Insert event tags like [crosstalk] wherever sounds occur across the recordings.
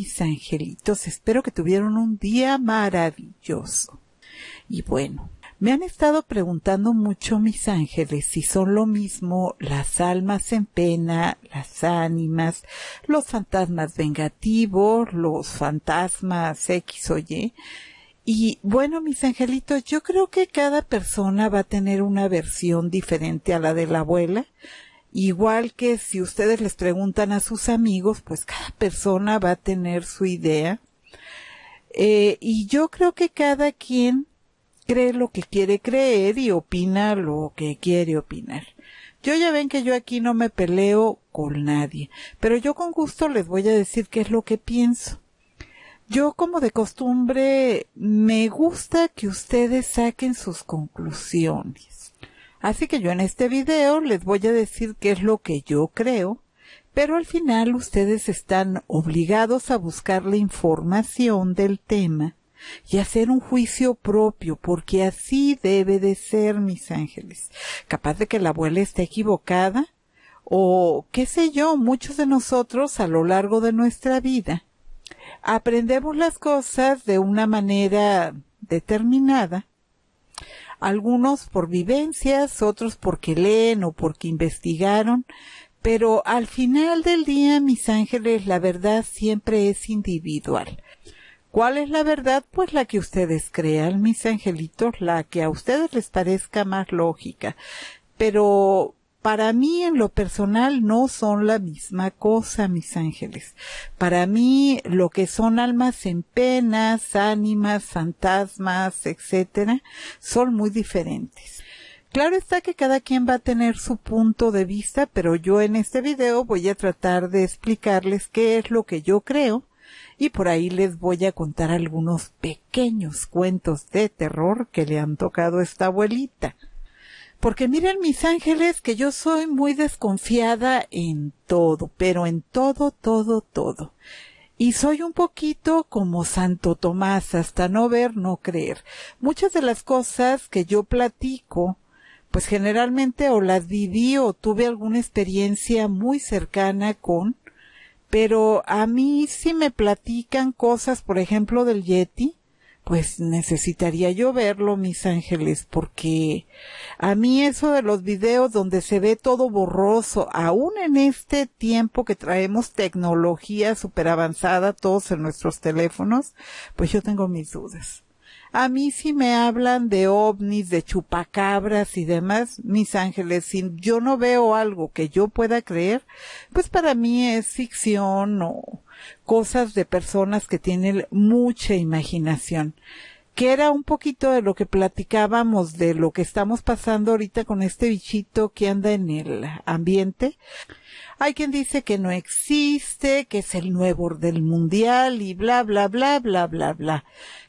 mis angelitos, espero que tuvieron un día maravilloso. Y bueno, me han estado preguntando mucho mis ángeles si son lo mismo las almas en pena, las ánimas, los fantasmas vengativos, los fantasmas X o Y. Y bueno, mis angelitos, yo creo que cada persona va a tener una versión diferente a la de la abuela Igual que si ustedes les preguntan a sus amigos, pues cada persona va a tener su idea. Eh, y yo creo que cada quien cree lo que quiere creer y opina lo que quiere opinar. Yo ya ven que yo aquí no me peleo con nadie, pero yo con gusto les voy a decir qué es lo que pienso. Yo como de costumbre me gusta que ustedes saquen sus conclusiones Así que yo en este video les voy a decir qué es lo que yo creo, pero al final ustedes están obligados a buscar la información del tema y hacer un juicio propio, porque así debe de ser, mis ángeles. Capaz de que la abuela esté equivocada, o qué sé yo, muchos de nosotros a lo largo de nuestra vida aprendemos las cosas de una manera determinada algunos por vivencias, otros porque leen o porque investigaron, pero al final del día, mis ángeles, la verdad siempre es individual. ¿Cuál es la verdad? Pues la que ustedes crean, mis angelitos, la que a ustedes les parezca más lógica. Pero para mí en lo personal no son la misma cosa, mis ángeles. Para mí lo que son almas en penas, ánimas, fantasmas, etcétera, son muy diferentes. Claro está que cada quien va a tener su punto de vista, pero yo en este video voy a tratar de explicarles qué es lo que yo creo y por ahí les voy a contar algunos pequeños cuentos de terror que le han tocado a esta abuelita. Porque miren mis ángeles que yo soy muy desconfiada en todo, pero en todo, todo, todo. Y soy un poquito como Santo Tomás, hasta no ver, no creer. Muchas de las cosas que yo platico, pues generalmente o las viví o tuve alguna experiencia muy cercana con, pero a mí sí me platican cosas, por ejemplo, del Yeti, pues necesitaría yo verlo, mis ángeles, porque a mí eso de los videos donde se ve todo borroso, aún en este tiempo que traemos tecnología súper avanzada todos en nuestros teléfonos, pues yo tengo mis dudas. A mí si me hablan de ovnis, de chupacabras y demás, mis ángeles, si yo no veo algo que yo pueda creer, pues para mí es ficción o, cosas de personas que tienen mucha imaginación que era un poquito de lo que platicábamos de lo que estamos pasando ahorita con este bichito que anda en el ambiente. Hay quien dice que no existe, que es el nuevo orden mundial y bla, bla, bla, bla, bla, bla.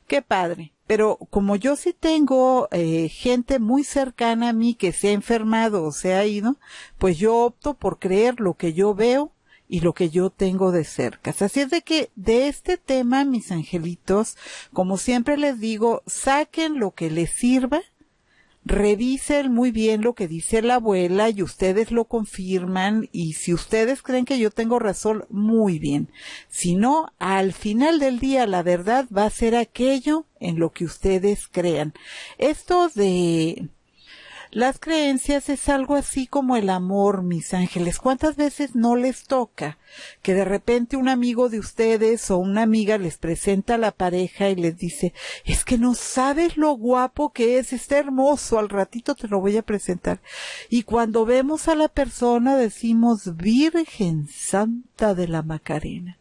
Qué padre. Pero como yo sí tengo eh, gente muy cercana a mí que se ha enfermado o se ha ido, pues yo opto por creer lo que yo veo y lo que yo tengo de cerca. Así es de que de este tema, mis angelitos, como siempre les digo, saquen lo que les sirva, revisen muy bien lo que dice la abuela y ustedes lo confirman y si ustedes creen que yo tengo razón, muy bien. Si no, al final del día la verdad va a ser aquello en lo que ustedes crean. Esto de las creencias es algo así como el amor, mis ángeles. ¿Cuántas veces no les toca que de repente un amigo de ustedes o una amiga les presenta a la pareja y les dice, es que no sabes lo guapo que es, está hermoso, al ratito te lo voy a presentar. Y cuando vemos a la persona decimos, Virgen Santa de la Macarena.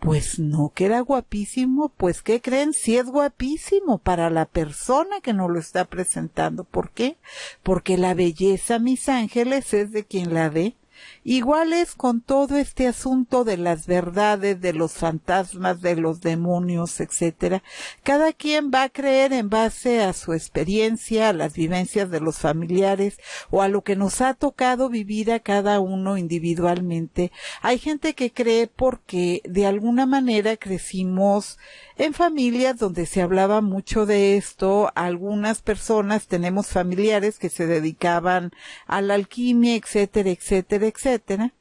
Pues no, que era guapísimo, pues ¿qué creen? Si es guapísimo para la persona que nos lo está presentando. ¿Por qué? Porque la belleza, mis ángeles, es de quien la ve Igual es con todo este asunto de las verdades, de los fantasmas, de los demonios, etcétera. Cada quien va a creer en base a su experiencia, a las vivencias de los familiares o a lo que nos ha tocado vivir a cada uno individualmente. Hay gente que cree porque de alguna manera crecimos en familias donde se hablaba mucho de esto. Algunas personas tenemos familiares que se dedicaban a la alquimia, etc., etcétera, etcétera etcétera.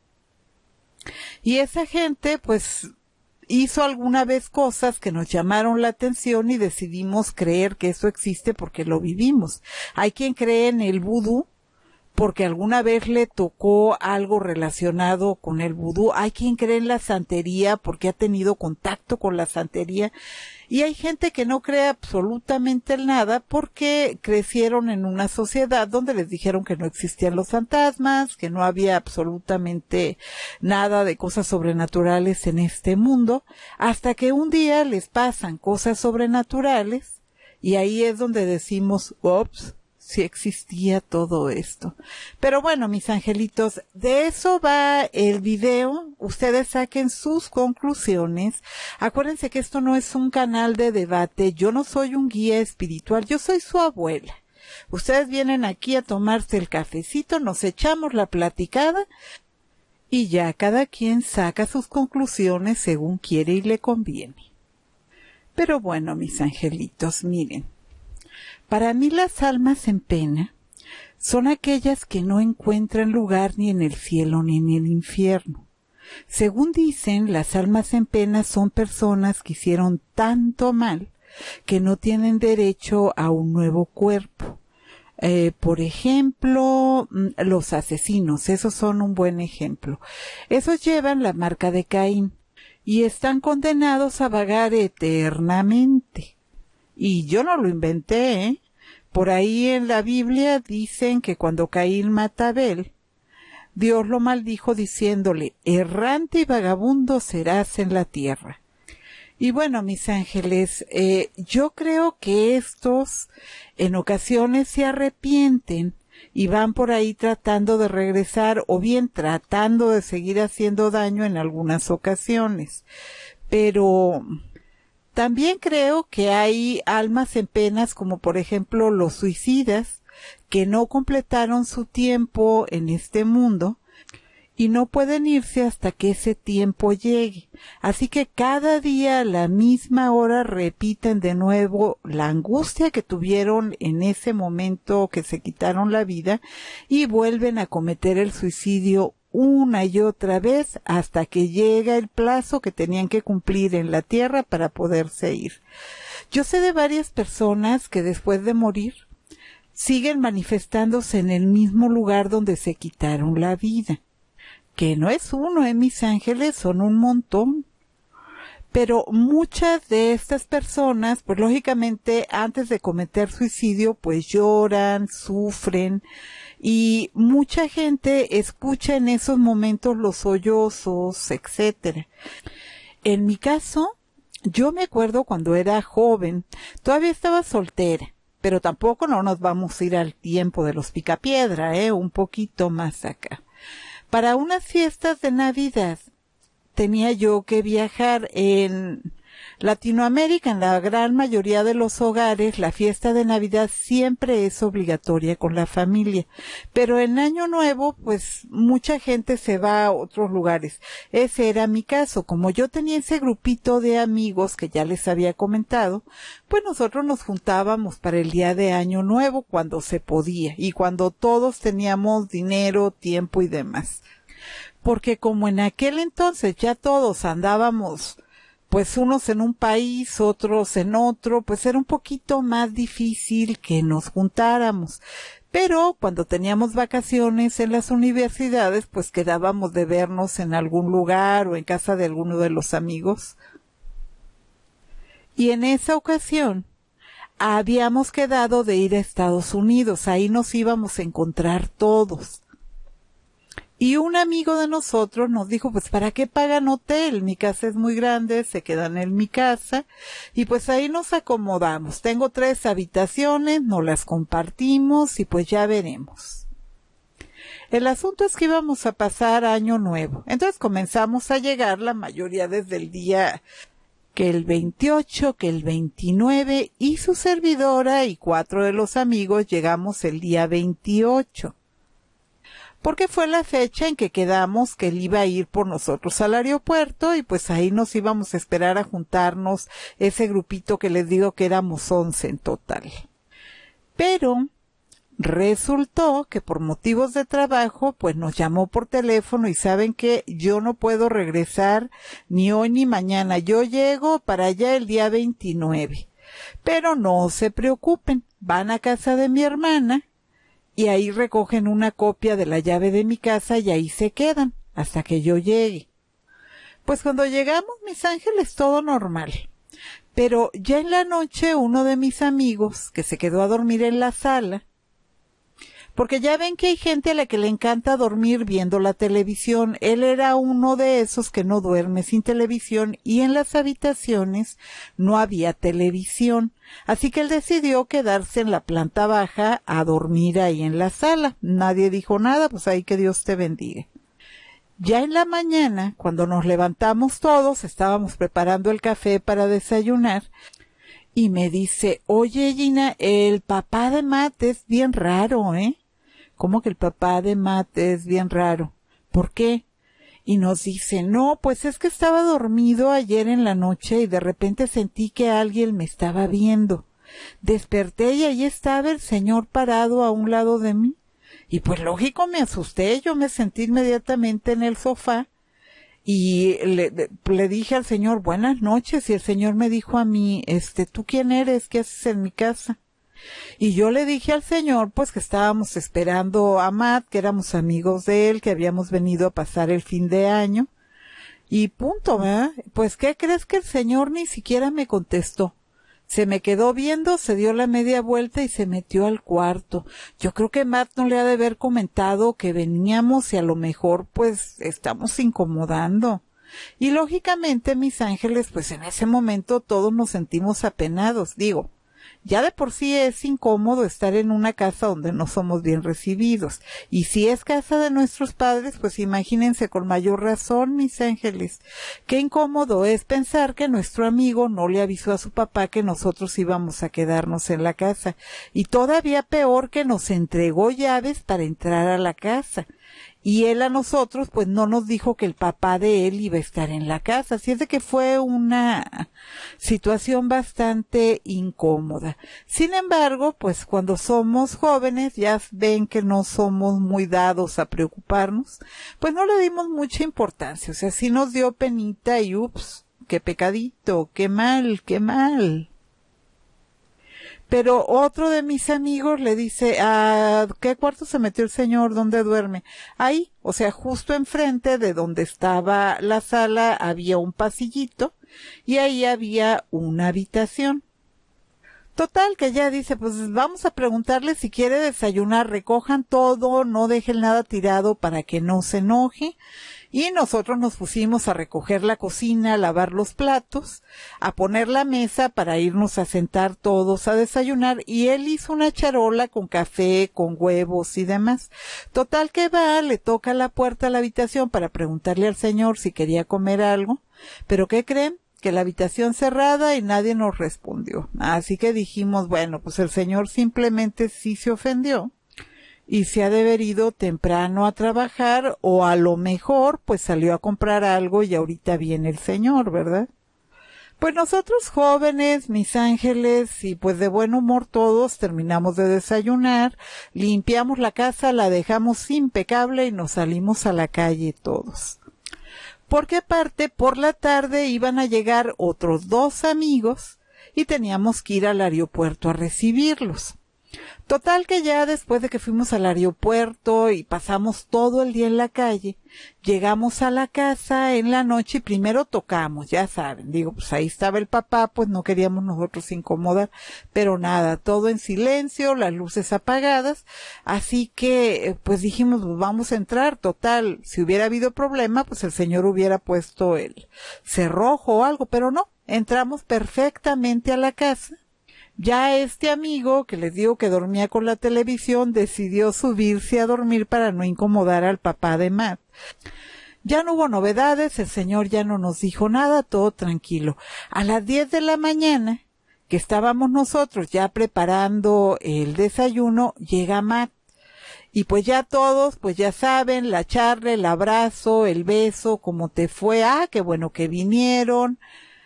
Y esa gente, pues, hizo alguna vez cosas que nos llamaron la atención y decidimos creer que eso existe porque lo vivimos. Hay quien cree en el vudú, porque alguna vez le tocó algo relacionado con el vudú. Hay quien cree en la santería porque ha tenido contacto con la santería. Y hay gente que no cree absolutamente en nada porque crecieron en una sociedad donde les dijeron que no existían los fantasmas, que no había absolutamente nada de cosas sobrenaturales en este mundo, hasta que un día les pasan cosas sobrenaturales y ahí es donde decimos, ops, si existía todo esto. Pero bueno, mis angelitos, de eso va el video. Ustedes saquen sus conclusiones. Acuérdense que esto no es un canal de debate. Yo no soy un guía espiritual. Yo soy su abuela. Ustedes vienen aquí a tomarse el cafecito, nos echamos la platicada y ya cada quien saca sus conclusiones según quiere y le conviene. Pero bueno, mis angelitos, miren. Para mí las almas en pena son aquellas que no encuentran lugar ni en el cielo ni en el infierno. Según dicen, las almas en pena son personas que hicieron tanto mal que no tienen derecho a un nuevo cuerpo. Eh, por ejemplo, mm, los asesinos, esos son un buen ejemplo. Esos llevan la marca de Caín y están condenados a vagar eternamente. Y yo no lo inventé, ¿eh? Por ahí en la Biblia dicen que cuando Caín mata a Abel, Dios lo maldijo diciéndole, errante y vagabundo serás en la tierra. Y bueno, mis ángeles, eh, yo creo que estos en ocasiones se arrepienten y van por ahí tratando de regresar o bien tratando de seguir haciendo daño en algunas ocasiones. Pero también creo que hay almas en penas como por ejemplo los suicidas que no completaron su tiempo en este mundo y no pueden irse hasta que ese tiempo llegue. Así que cada día a la misma hora repiten de nuevo la angustia que tuvieron en ese momento que se quitaron la vida y vuelven a cometer el suicidio una y otra vez hasta que llega el plazo que tenían que cumplir en la tierra para poderse ir. Yo sé de varias personas que después de morir siguen manifestándose en el mismo lugar donde se quitaron la vida, que no es uno, ¿eh? mis ángeles son un montón. Pero muchas de estas personas, pues lógicamente antes de cometer suicidio, pues lloran, sufren, y mucha gente escucha en esos momentos los sollozos, etcétera. En mi caso, yo me acuerdo cuando era joven, todavía estaba soltera, pero tampoco no nos vamos a ir al tiempo de los picapiedra, eh, un poquito más acá. Para unas fiestas de Navidad tenía yo que viajar en Latinoamérica, en la gran mayoría de los hogares, la fiesta de Navidad siempre es obligatoria con la familia. Pero en Año Nuevo, pues mucha gente se va a otros lugares. Ese era mi caso. Como yo tenía ese grupito de amigos que ya les había comentado, pues nosotros nos juntábamos para el día de Año Nuevo cuando se podía y cuando todos teníamos dinero, tiempo y demás. Porque como en aquel entonces ya todos andábamos pues unos en un país, otros en otro, pues era un poquito más difícil que nos juntáramos. Pero cuando teníamos vacaciones en las universidades, pues quedábamos de vernos en algún lugar o en casa de alguno de los amigos. Y en esa ocasión habíamos quedado de ir a Estados Unidos, ahí nos íbamos a encontrar todos. Y un amigo de nosotros nos dijo, pues ¿para qué pagan hotel? Mi casa es muy grande, se quedan en mi casa y pues ahí nos acomodamos. Tengo tres habitaciones, nos las compartimos y pues ya veremos. El asunto es que íbamos a pasar año nuevo. Entonces comenzamos a llegar la mayoría desde el día que el 28, que el 29 y su servidora y cuatro de los amigos llegamos el día 28 porque fue la fecha en que quedamos que él iba a ir por nosotros al aeropuerto y pues ahí nos íbamos a esperar a juntarnos ese grupito que les digo que éramos once en total. Pero Resultó que por motivos de trabajo, pues nos llamó por teléfono y saben que yo no puedo regresar ni hoy ni mañana. Yo llego para allá el día 29. Pero no se preocupen, van a casa de mi hermana y ahí recogen una copia de la llave de mi casa y ahí se quedan hasta que yo llegue. Pues cuando llegamos, mis ángeles, todo normal. Pero ya en la noche uno de mis amigos, que se quedó a dormir en la sala, porque ya ven que hay gente a la que le encanta dormir viendo la televisión. Él era uno de esos que no duerme sin televisión y en las habitaciones no había televisión. Así que él decidió quedarse en la planta baja a dormir ahí en la sala. Nadie dijo nada, pues ahí que Dios te bendiga. Ya en la mañana, cuando nos levantamos todos, estábamos preparando el café para desayunar, y me dice, oye Gina, el papá de Matt es bien raro, ¿eh? como que el papá de Matt es bien raro? ¿Por qué? Y nos dice, no, pues es que estaba dormido ayer en la noche y de repente sentí que alguien me estaba viendo. Desperté y ahí estaba el señor parado a un lado de mí. Y pues lógico me asusté, yo me sentí inmediatamente en el sofá y le, le, dije al señor buenas noches y el señor me dijo a mí, este, ¿tú quién eres? ¿Qué haces en mi casa? Y yo le dije al señor, pues que estábamos esperando a Matt, que éramos amigos de él, que habíamos venido a pasar el fin de año. Y punto, ¿eh? Pues ¿qué crees que el señor ni siquiera me contestó? Se me quedó viendo, se dio la media vuelta y se metió al cuarto. Yo creo que Matt no le ha de haber comentado que veníamos y a lo mejor pues estamos incomodando. Y lógicamente, mis ángeles, pues en ese momento todos nos sentimos apenados. Digo, ya de por sí es incómodo estar en una casa donde no somos bien recibidos. Y si es casa de nuestros padres, pues imagínense con mayor razón, mis ángeles. Qué incómodo es pensar que nuestro amigo no le avisó a su papá que nosotros íbamos a quedarnos en la casa. Y todavía peor que nos entregó llaves para entrar a la casa y él a nosotros pues no nos dijo que el papá de él iba a estar en la casa. Así es de que fue una situación bastante incómoda. Sin embargo, pues cuando somos jóvenes ya ven que no somos muy dados a preocuparnos, pues no le dimos mucha importancia. O sea, sí nos dio penita y ups, qué pecadito, qué mal, qué mal. Pero otro de mis amigos le dice, ¿a qué cuarto se metió el señor? ¿Dónde duerme? Ahí, o sea, justo enfrente de donde estaba la sala había un pasillito y ahí había una habitación. Total, que ya dice, pues vamos a preguntarle si quiere desayunar, recojan todo, no dejen nada tirado para que no se enoje. Y nosotros nos pusimos a recoger la cocina, a lavar los platos, a poner la mesa para irnos a sentar todos a desayunar y él hizo una charola con café, con huevos y demás. Total que va, le toca la puerta a la habitación para preguntarle al señor si quería comer algo. Pero ¿qué creen? que la habitación cerrada y nadie nos respondió. Así que dijimos, bueno, pues el señor simplemente sí se ofendió y se ha de haber temprano a trabajar o a lo mejor pues salió a comprar algo y ahorita viene el señor, ¿verdad? Pues nosotros jóvenes, mis ángeles y pues de buen humor todos terminamos de desayunar, limpiamos la casa, la dejamos impecable y nos salimos a la calle todos. Porque aparte, por la tarde iban a llegar otros dos amigos y teníamos que ir al aeropuerto a recibirlos. Total que ya después de que fuimos al aeropuerto y pasamos todo el día en la calle, llegamos a la casa en la noche y primero tocamos, ya saben, digo, pues ahí estaba el papá, pues no queríamos nosotros incomodar, pero nada, todo en silencio, las luces apagadas, así que eh, pues dijimos, pues vamos a entrar, total, si hubiera habido problema, pues el señor hubiera puesto el cerrojo o algo, pero no, entramos perfectamente a la casa ya este amigo, que les digo que dormía con la televisión, decidió subirse a dormir para no incomodar al papá de Matt. Ya no hubo novedades, el señor ya no nos dijo nada, todo tranquilo. A las diez de la mañana, que estábamos nosotros ya preparando el desayuno, llega Matt. Y pues ya todos, pues ya saben, la charla, el abrazo, el beso, cómo te fue, ah, qué bueno que vinieron.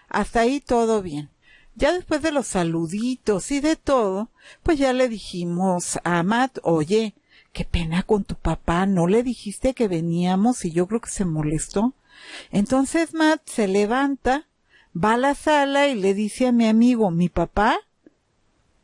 Hasta ahí todo bien. Ya después de los saluditos y de todo, pues ya le dijimos a Matt, oye, qué pena con tu papá, no le dijiste que veníamos y yo creo que se molestó. Entonces Matt se levanta, va a la sala y le dice a mi amigo, mi papá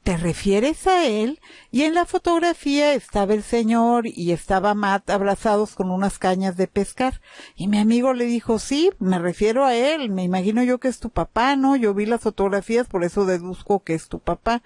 te refieres a él y en la fotografía estaba el señor y estaba Matt abrazados con unas cañas de pescar. Y mi amigo le dijo, sí, me refiero a él, me imagino yo que es tu papá, ¿no? Yo vi las fotografías, por eso deduzco que es tu papá.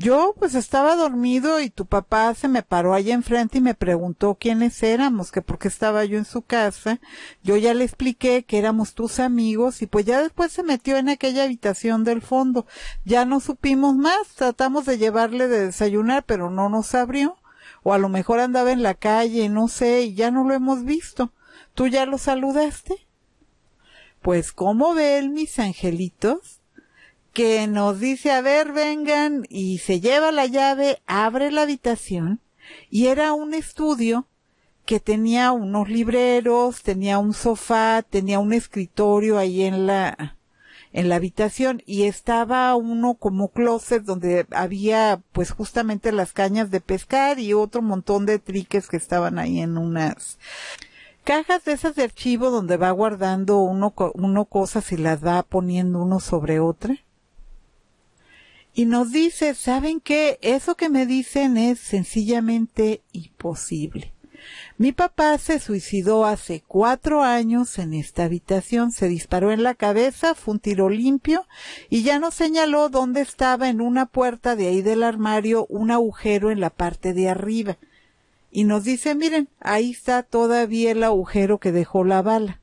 Yo pues estaba dormido y tu papá se me paró allá enfrente y me preguntó quiénes éramos, que por qué estaba yo en su casa. Yo ya le expliqué que éramos tus amigos y pues ya después se metió en aquella habitación del fondo. Ya no supimos más, tratamos de llevarle de desayunar, pero no nos abrió. O a lo mejor andaba en la calle, no sé, y ya no lo hemos visto. ¿Tú ya lo saludaste? Pues cómo ve él, mis angelitos, que nos dice, a ver, vengan, y se lleva la llave, abre la habitación, y era un estudio que tenía unos libreros, tenía un sofá, tenía un escritorio ahí en la, en la habitación y estaba uno como closet donde había pues justamente las cañas de pescar y otro montón de triques que estaban ahí en unas cajas de esas de archivo donde va guardando uno, uno cosas y las va poniendo uno sobre otra y nos dice, ¿saben qué? Eso que me dicen es sencillamente imposible. Mi papá se suicidó hace cuatro años en esta habitación, se disparó en la cabeza, fue un tiro limpio y ya nos señaló dónde estaba en una puerta de ahí del armario un agujero en la parte de arriba. Y nos dice, miren, ahí está todavía el agujero que dejó la bala.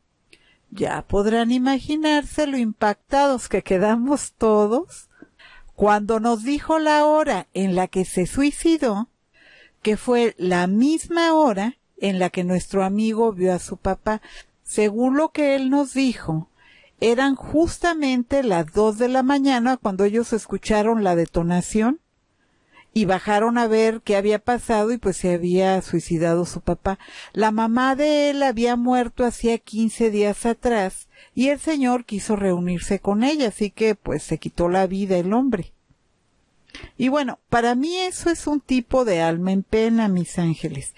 Ya podrán imaginarse lo impactados que quedamos todos cuando nos dijo la hora en la que se suicidó, que fue la misma hora en la que nuestro amigo vio a su papá, según lo que él nos dijo, eran justamente las dos de la mañana cuando ellos escucharon la detonación y bajaron a ver qué había pasado y pues se había suicidado su papá. La mamá de él había muerto hacía quince días atrás y el Señor quiso reunirse con ella, así que pues se quitó la vida el hombre. Y bueno, para mí eso es un tipo de alma en pena, mis ángeles.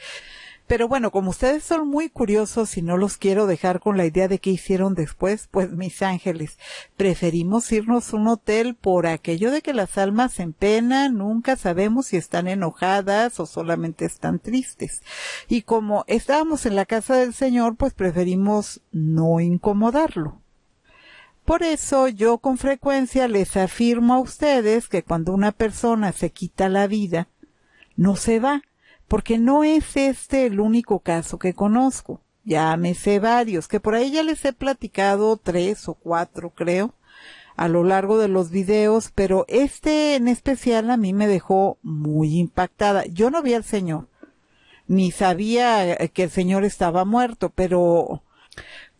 Pero bueno, como ustedes son muy curiosos y no los quiero dejar con la idea de qué hicieron después, pues mis ángeles, preferimos irnos a un hotel por aquello de que las almas en pena nunca sabemos si están enojadas o solamente están tristes. Y como estábamos en la casa del Señor, pues preferimos no incomodarlo. Por eso yo con frecuencia les afirmo a ustedes que cuando una persona se quita la vida, no se va, porque no es este el único caso que conozco. Ya me sé varios, que por ahí ya les he platicado tres o cuatro, creo, a lo largo de los videos, pero este en especial a mí me dejó muy impactada. Yo no vi al Señor, ni sabía eh, que el Señor estaba muerto, pero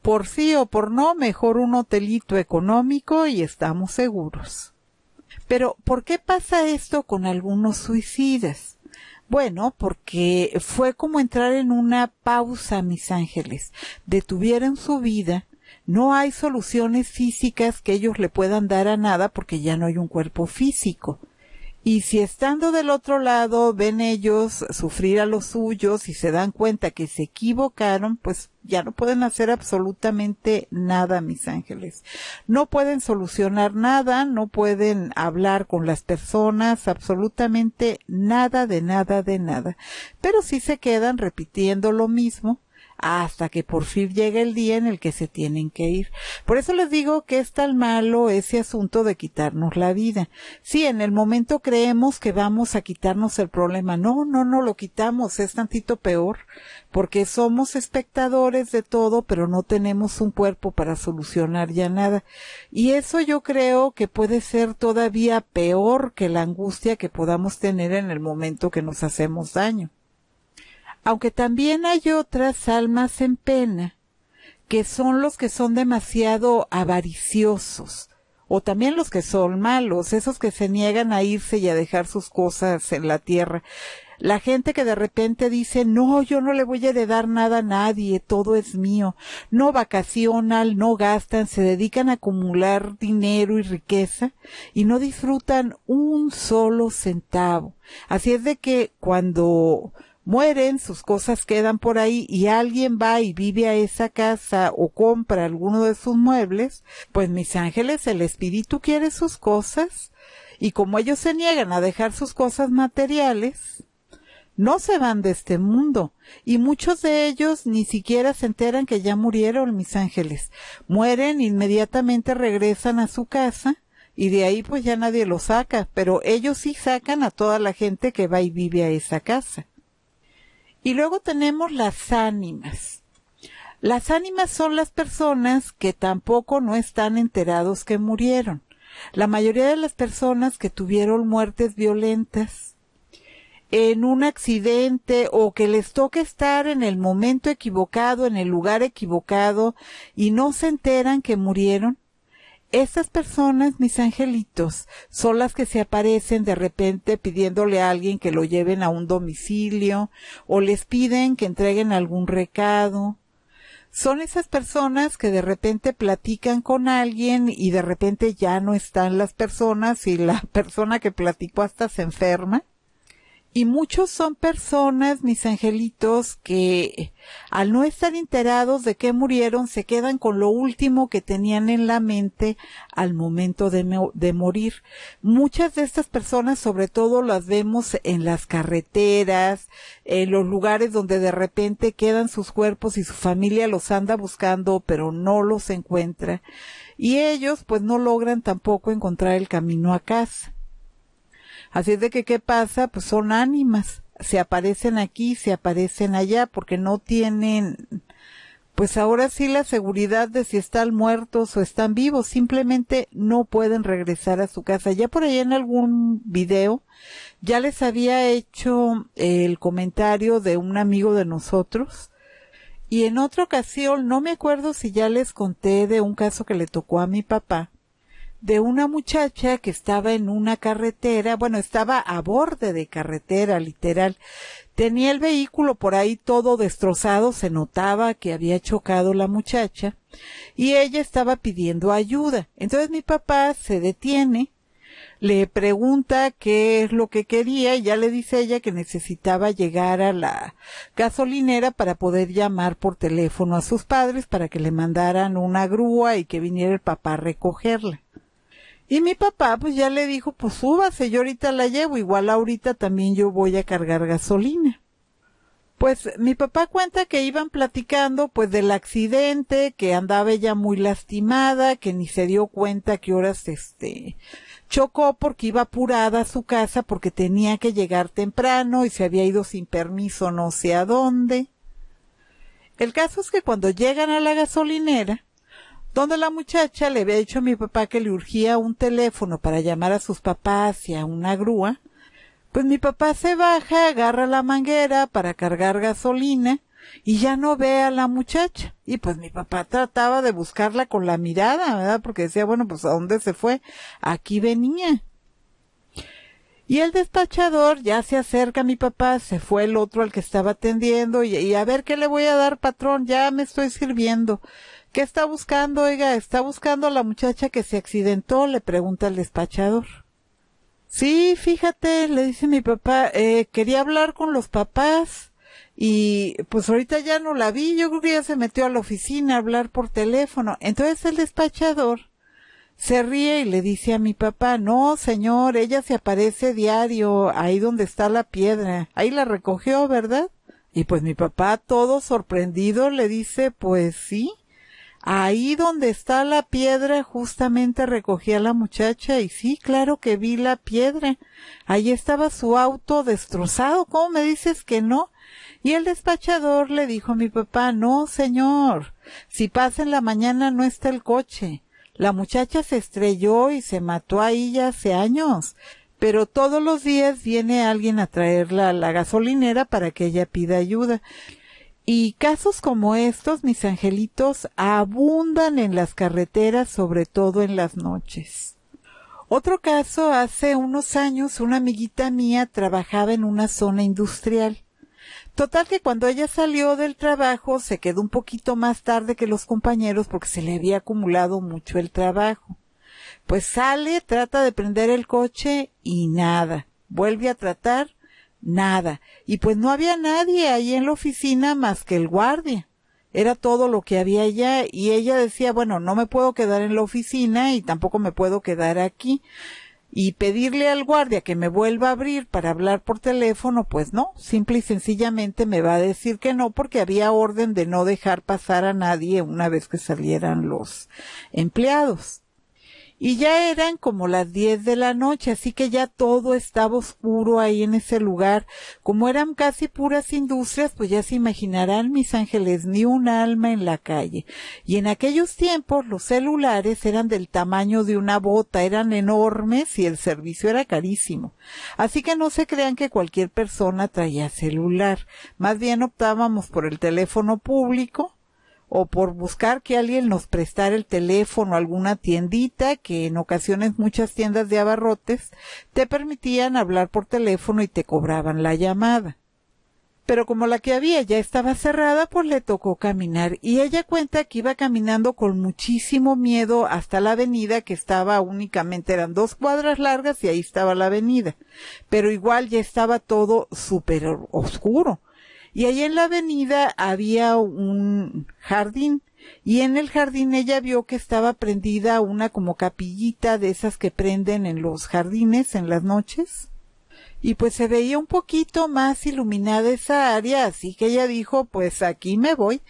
por sí o por no, mejor un hotelito económico y estamos seguros. Pero, ¿por qué pasa esto con algunos suicidas? Bueno, porque fue como entrar en una pausa, mis ángeles. Detuvieron su vida. No hay soluciones físicas que ellos le puedan dar a nada porque ya no hay un cuerpo físico. Y si estando del otro lado ven ellos sufrir a los suyos y se dan cuenta que se equivocaron, pues ya no pueden hacer absolutamente nada, mis ángeles. No pueden solucionar nada, no pueden hablar con las personas, absolutamente nada de nada de nada. Pero si se quedan repitiendo lo mismo hasta que por fin llega el día en el que se tienen que ir. Por eso les digo que es tan malo ese asunto de quitarnos la vida. Si en el momento creemos que vamos a quitarnos el problema. No, no, no lo quitamos, es tantito peor, porque somos espectadores de todo, pero no tenemos un cuerpo para solucionar ya nada. Y eso yo creo que puede ser todavía peor que la angustia que podamos tener en el momento que nos hacemos daño aunque también hay otras almas en pena, que son los que son demasiado avariciosos, o también los que son malos, esos que se niegan a irse y a dejar sus cosas en la tierra. La gente que de repente dice, no, yo no le voy a dar nada a nadie, todo es mío. No vacacional, no gastan, se dedican a acumular dinero y riqueza y no disfrutan un solo centavo. Así es de que cuando mueren, sus cosas quedan por ahí y alguien va y vive a esa casa o compra alguno de sus muebles, pues mis ángeles, el espíritu quiere sus cosas y como ellos se niegan a dejar sus cosas materiales, no se van de este mundo y muchos de ellos ni siquiera se enteran que ya murieron mis ángeles. Mueren, inmediatamente regresan a su casa y de ahí pues ya nadie los saca, pero ellos sí sacan a toda la gente que va y vive a esa casa. Y luego tenemos las ánimas. Las ánimas son las personas que tampoco no están enterados que murieron. La mayoría de las personas que tuvieron muertes violentas en un accidente o que les toque estar en el momento equivocado, en el lugar equivocado y no se enteran que murieron, estas personas, mis angelitos, son las que se aparecen de repente pidiéndole a alguien que lo lleven a un domicilio o les piden que entreguen algún recado. Son esas personas que de repente platican con alguien y de repente ya no están las personas y la [laughs] persona que platicó hasta se enferma y muchos son personas, mis angelitos, que al no estar enterados de que murieron, se quedan con lo último que tenían en la mente al momento de, de morir. Muchas de estas personas, sobre todo, las vemos en las carreteras, en los lugares donde de repente quedan sus cuerpos y su familia los anda buscando, pero no los encuentra. Y ellos, pues, no logran tampoco encontrar el camino a casa. Así es de que, ¿qué pasa? Pues son ánimas. Se aparecen aquí, se aparecen allá, porque no tienen, pues ahora sí la seguridad de si están muertos o están vivos. Simplemente no pueden regresar a su casa. Ya por ahí en algún video, ya les había hecho eh, el comentario de un amigo de nosotros, y en otra ocasión, no me acuerdo si ya les conté de un caso que le tocó a mi papá, de una muchacha que estaba en una carretera, bueno, estaba a borde de carretera, literal. Tenía el vehículo por ahí todo destrozado, se notaba que había chocado la muchacha y ella estaba pidiendo ayuda. Entonces mi papá se detiene, le pregunta qué es lo que quería y ya le dice ella que necesitaba llegar a la gasolinera para poder llamar por teléfono a sus padres para que le mandaran una grúa y que viniera el papá a recogerla. Y mi papá pues ya le dijo, pues súbase, yo ahorita la llevo, igual ahorita también yo voy a cargar gasolina. Pues mi papá cuenta que iban platicando pues del accidente, que andaba ella muy lastimada, que ni se dio cuenta que horas este chocó porque iba apurada a su casa porque tenía que llegar temprano y se había ido sin permiso no sé a dónde. El caso es que cuando llegan a la gasolinera, donde la muchacha le había dicho a mi papá que le urgía un teléfono para llamar a sus papás y a una grúa, pues mi papá se baja, agarra la manguera para cargar gasolina y ya no ve a la muchacha. Y pues mi papá trataba de buscarla con la mirada, ¿verdad? Porque decía, bueno, pues a dónde se fue, aquí venía. Y el despachador ya se acerca a mi papá, se fue el otro al que estaba atendiendo y, a ver qué le voy a dar, patrón, ya me estoy sirviendo. ¿Qué está buscando? Oiga, está buscando a la muchacha que se accidentó, le pregunta el despachador. Sí, fíjate, le dice mi papá, eh, quería hablar con los papás y pues ahorita ya no la vi, yo creo que ya se metió a la oficina a hablar por teléfono. Entonces el despachador se ríe y le dice a mi papá, no, señor, ella se aparece diario, ahí donde está la piedra, ahí la recogió, ¿verdad? Y pues mi papá, todo sorprendido, le dice, pues sí. Ahí donde está la piedra justamente recogí a la muchacha y sí, claro que vi la piedra. Ahí estaba su auto destrozado. ¿Cómo me dices que no? Y el despachador le dijo a mi papá, no, señor, si pasa en la mañana no está el coche. La muchacha se estrelló y se mató ahí ya hace años, pero todos los días viene alguien a traerla a la gasolinera para que ella pida ayuda. Y casos como estos, mis angelitos, abundan en las carreteras, sobre todo en las noches. Otro caso, hace unos años una amiguita mía trabajaba en una zona industrial. Total que cuando ella salió del trabajo se quedó un poquito más tarde que los compañeros porque se le había acumulado mucho el trabajo. Pues sale, trata de prender el coche y nada. Vuelve a tratar nada. Y pues no había nadie ahí en la oficina más que el guardia. Era todo lo que había allá, y ella decía, bueno, no me puedo quedar en la oficina y tampoco me puedo quedar aquí. Y pedirle al guardia que me vuelva a abrir para hablar por teléfono, pues no, simple y sencillamente me va a decir que no porque había orden de no dejar pasar a nadie una vez que salieran los empleados y ya eran como las diez de la noche, así que ya todo estaba oscuro ahí en ese lugar. Como eran casi puras industrias, pues ya se imaginarán mis ángeles ni un alma en la calle. Y en aquellos tiempos los celulares eran del tamaño de una bota, eran enormes y el servicio era carísimo. Así que no se crean que cualquier persona traía celular. Más bien optábamos por el teléfono público, o por buscar que alguien nos prestara el teléfono a alguna tiendita, que en ocasiones muchas tiendas de abarrotes te permitían hablar por teléfono y te cobraban la llamada. Pero como la que había ya estaba cerrada, pues le tocó caminar y ella cuenta que iba caminando con muchísimo miedo hasta la avenida que estaba únicamente eran dos cuadras largas y ahí estaba la avenida. Pero igual ya estaba todo súper oscuro y ahí en la avenida había un jardín y en el jardín ella vio que estaba prendida una como capillita de esas que prenden en los jardines en las noches. Y pues se veía un poquito más iluminada esa área, así que ella dijo, pues aquí me voy.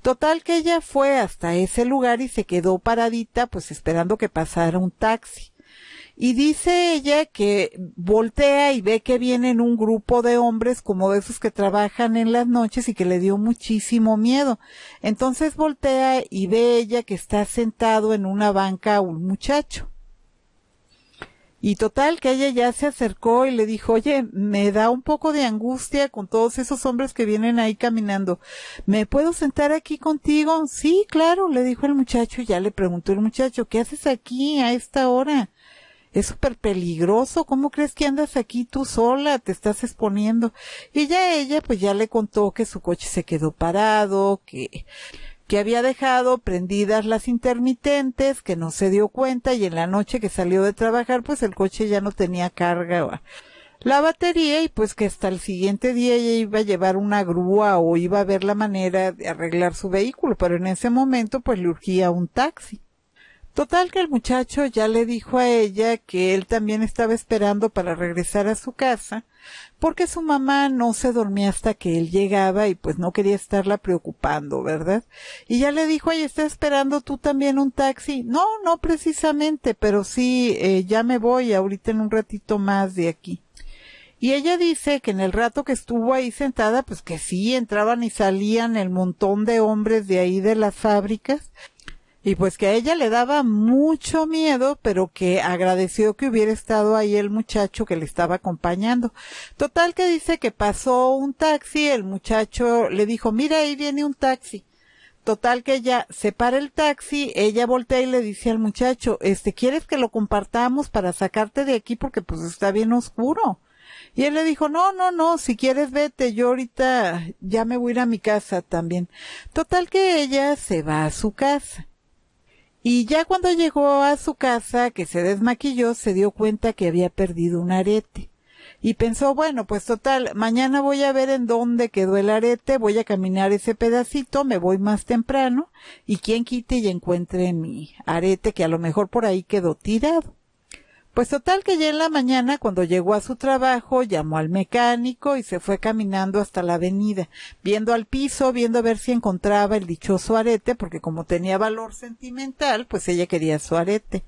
Total que ella fue hasta ese lugar y se quedó paradita, pues esperando que pasara un taxi. Y dice ella que voltea y ve que vienen un grupo de hombres como de esos que trabajan en las noches y que le dio muchísimo miedo. Entonces voltea y ve ella que está sentado en una banca un muchacho. Y total que ella ya se acercó y le dijo, oye, me da un poco de angustia con todos esos hombres que vienen ahí caminando. ¿Me puedo sentar aquí contigo? Sí, claro, le dijo el muchacho. y Ya le preguntó el muchacho, ¿qué haces aquí a esta hora? es súper peligroso, ¿cómo crees que andas aquí tú sola? Te estás exponiendo. Y ya ella, pues ya le contó que su coche se quedó parado, que, que había dejado prendidas las intermitentes, que no se dio cuenta y en la noche que salió de trabajar, pues el coche ya no tenía carga la batería y pues que hasta el siguiente día ella iba a llevar una grúa o iba a ver la manera de arreglar su vehículo, pero en ese momento pues le urgía un taxi. Total que el muchacho ya le dijo a ella que él también estaba esperando para regresar a su casa, porque su mamá no se dormía hasta que él llegaba y pues no quería estarla preocupando, ¿verdad? Y ya le dijo, ay, está esperando tú también un taxi. No, no precisamente, pero sí, eh, ya me voy ahorita en un ratito más de aquí. Y ella dice que en el rato que estuvo ahí sentada, pues que sí, entraban y salían el montón de hombres de ahí de las fábricas, y pues que a ella le daba mucho miedo, pero que agradeció que hubiera estado ahí el muchacho que le estaba acompañando. Total que dice que pasó un taxi, el muchacho le dijo, mira, ahí viene un taxi. Total que ella se para el taxi, ella voltea y le dice al muchacho, este, ¿quieres que lo compartamos para sacarte de aquí porque pues está bien oscuro? Y él le dijo, no, no, no, si quieres vete, yo ahorita ya me voy a ir a mi casa también. Total que ella se va a su casa. Y ya cuando llegó a su casa, que se desmaquilló, se dio cuenta que había perdido un arete. Y pensó, bueno, pues total, mañana voy a ver en dónde quedó el arete, voy a caminar ese pedacito, me voy más temprano, y quien quite y encuentre mi arete, que a lo mejor por ahí quedó tirado. Pues total que ya en la mañana, cuando llegó a su trabajo, llamó al mecánico y se fue caminando hasta la avenida, viendo al piso, viendo a ver si encontraba el dichoso arete, porque como tenía valor sentimental, pues ella quería su arete.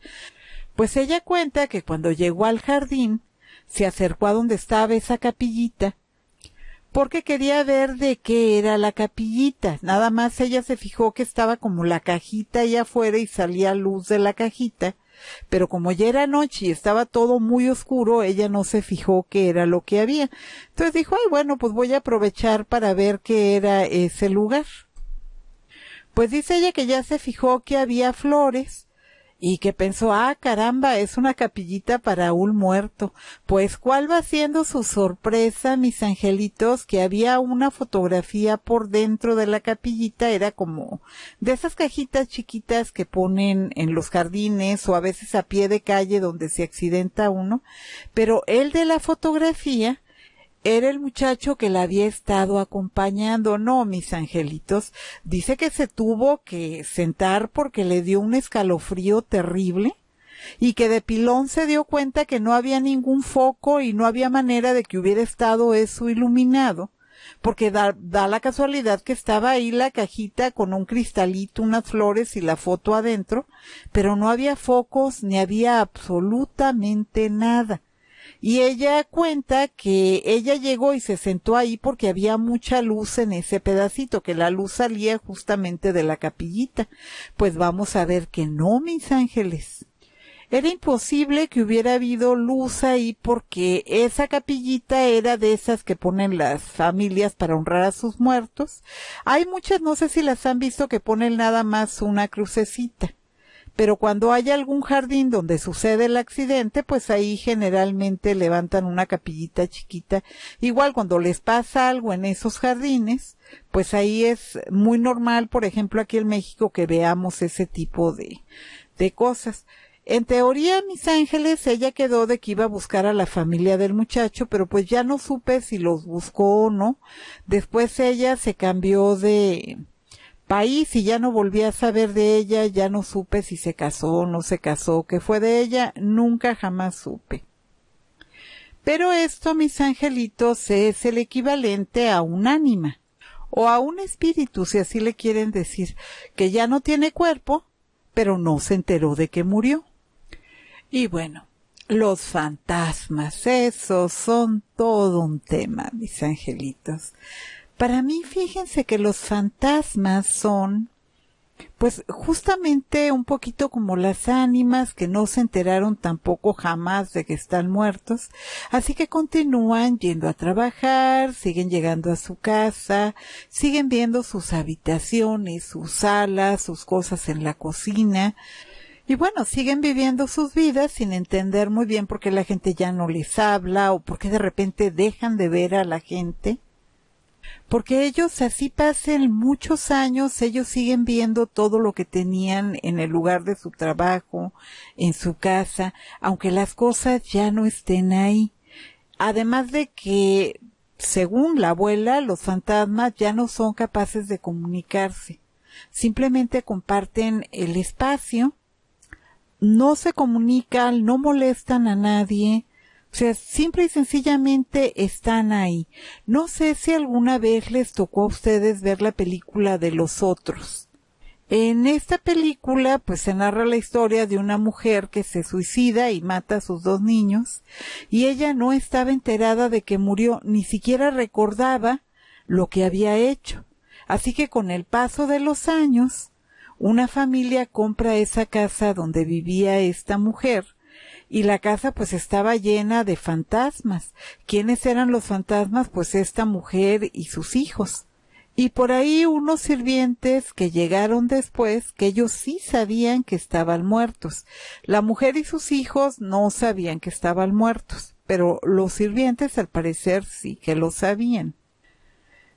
Pues ella cuenta que cuando llegó al jardín, se acercó a donde estaba esa capillita, porque quería ver de qué era la capillita. Nada más ella se fijó que estaba como la cajita allá afuera y salía luz de la cajita pero como ya era noche y estaba todo muy oscuro, ella no se fijó qué era lo que había. Entonces dijo, ay, bueno, pues voy a aprovechar para ver qué era ese lugar. Pues dice ella que ya se fijó que había flores y que pensó, ah, caramba, es una capillita para un muerto. Pues cuál va siendo su sorpresa, mis angelitos, que había una fotografía por dentro de la capillita, era como de esas cajitas chiquitas que ponen en los jardines o a veces a pie de calle donde se accidenta uno, pero el de la fotografía era el muchacho que la había estado acompañando. No, mis angelitos. Dice que se tuvo que sentar porque le dio un escalofrío terrible y que de pilón se dio cuenta que no había ningún foco y no había manera de que hubiera estado eso iluminado, porque da, da, la casualidad que estaba ahí la cajita con un cristalito, unas flores y la foto adentro, pero no había focos ni había absolutamente nada y ella cuenta que ella llegó y se sentó ahí porque había mucha luz en ese pedacito, que la luz salía justamente de la capillita. Pues vamos a ver que no, mis ángeles. Era imposible que hubiera habido luz ahí porque esa capillita era de esas que ponen las familias para honrar a sus muertos. Hay muchas, no sé si las han visto, que ponen nada más una crucecita pero cuando hay algún jardín donde sucede el accidente, pues ahí generalmente levantan una capillita chiquita. Igual cuando les pasa algo en esos jardines, pues ahí es muy normal, por ejemplo, aquí en México que veamos ese tipo de, de cosas. En teoría, mis ángeles, ella quedó de que iba a buscar a la familia del muchacho, pero pues ya no supe si los buscó o no. Después ella se cambió de, país y ya no volví a saber de ella, ya no supe si se casó o no se casó, qué fue de ella, nunca jamás supe. Pero esto, mis angelitos, es el equivalente a un ánima o a un espíritu, si así le quieren decir, que ya no tiene cuerpo, pero no se enteró de que murió. Y bueno, los fantasmas, esos son todo un tema, mis angelitos. Para mí, fíjense que los fantasmas son, pues justamente un poquito como las ánimas que no se enteraron tampoco jamás de que están muertos, así que continúan yendo a trabajar, siguen llegando a su casa, siguen viendo sus habitaciones, sus salas, sus cosas en la cocina, y bueno, siguen viviendo sus vidas sin entender muy bien por qué la gente ya no les habla o por qué de repente dejan de ver a la gente porque ellos así pasen muchos años, ellos siguen viendo todo lo que tenían en el lugar de su trabajo, en su casa, aunque las cosas ya no estén ahí. Además de que, según la abuela, los fantasmas ya no son capaces de comunicarse. Simplemente comparten el espacio, no se comunican, no molestan a nadie, o sea, simple y sencillamente están ahí. No sé si alguna vez les tocó a ustedes ver la película de los otros. En esta película, pues se narra la historia de una mujer que se suicida y mata a sus dos niños, y ella no estaba enterada de que murió, ni siquiera recordaba lo que había hecho. Así que con el paso de los años, una familia compra esa casa donde vivía esta mujer, y la casa pues estaba llena de fantasmas. ¿Quiénes eran los fantasmas? Pues esta mujer y sus hijos. Y por ahí unos sirvientes que llegaron después, que ellos sí sabían que estaban muertos. La mujer y sus hijos no sabían que estaban muertos, pero los sirvientes al parecer sí que lo sabían.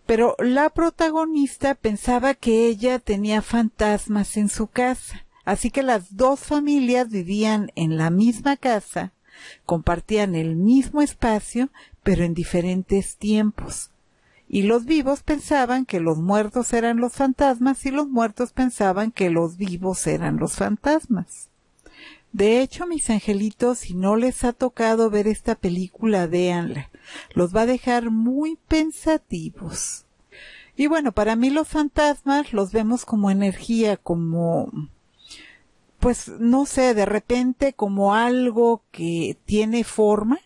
Pero la protagonista pensaba que ella tenía fantasmas en su casa Así que las dos familias vivían en la misma casa, compartían el mismo espacio, pero en diferentes tiempos. Y los vivos pensaban que los muertos eran los fantasmas y los muertos pensaban que los vivos eran los fantasmas. De hecho, mis angelitos, si no les ha tocado ver esta película, véanla. Los va a dejar muy pensativos. Y bueno, para mí los fantasmas los vemos como energía, como pues no sé, de repente como algo que tiene forma,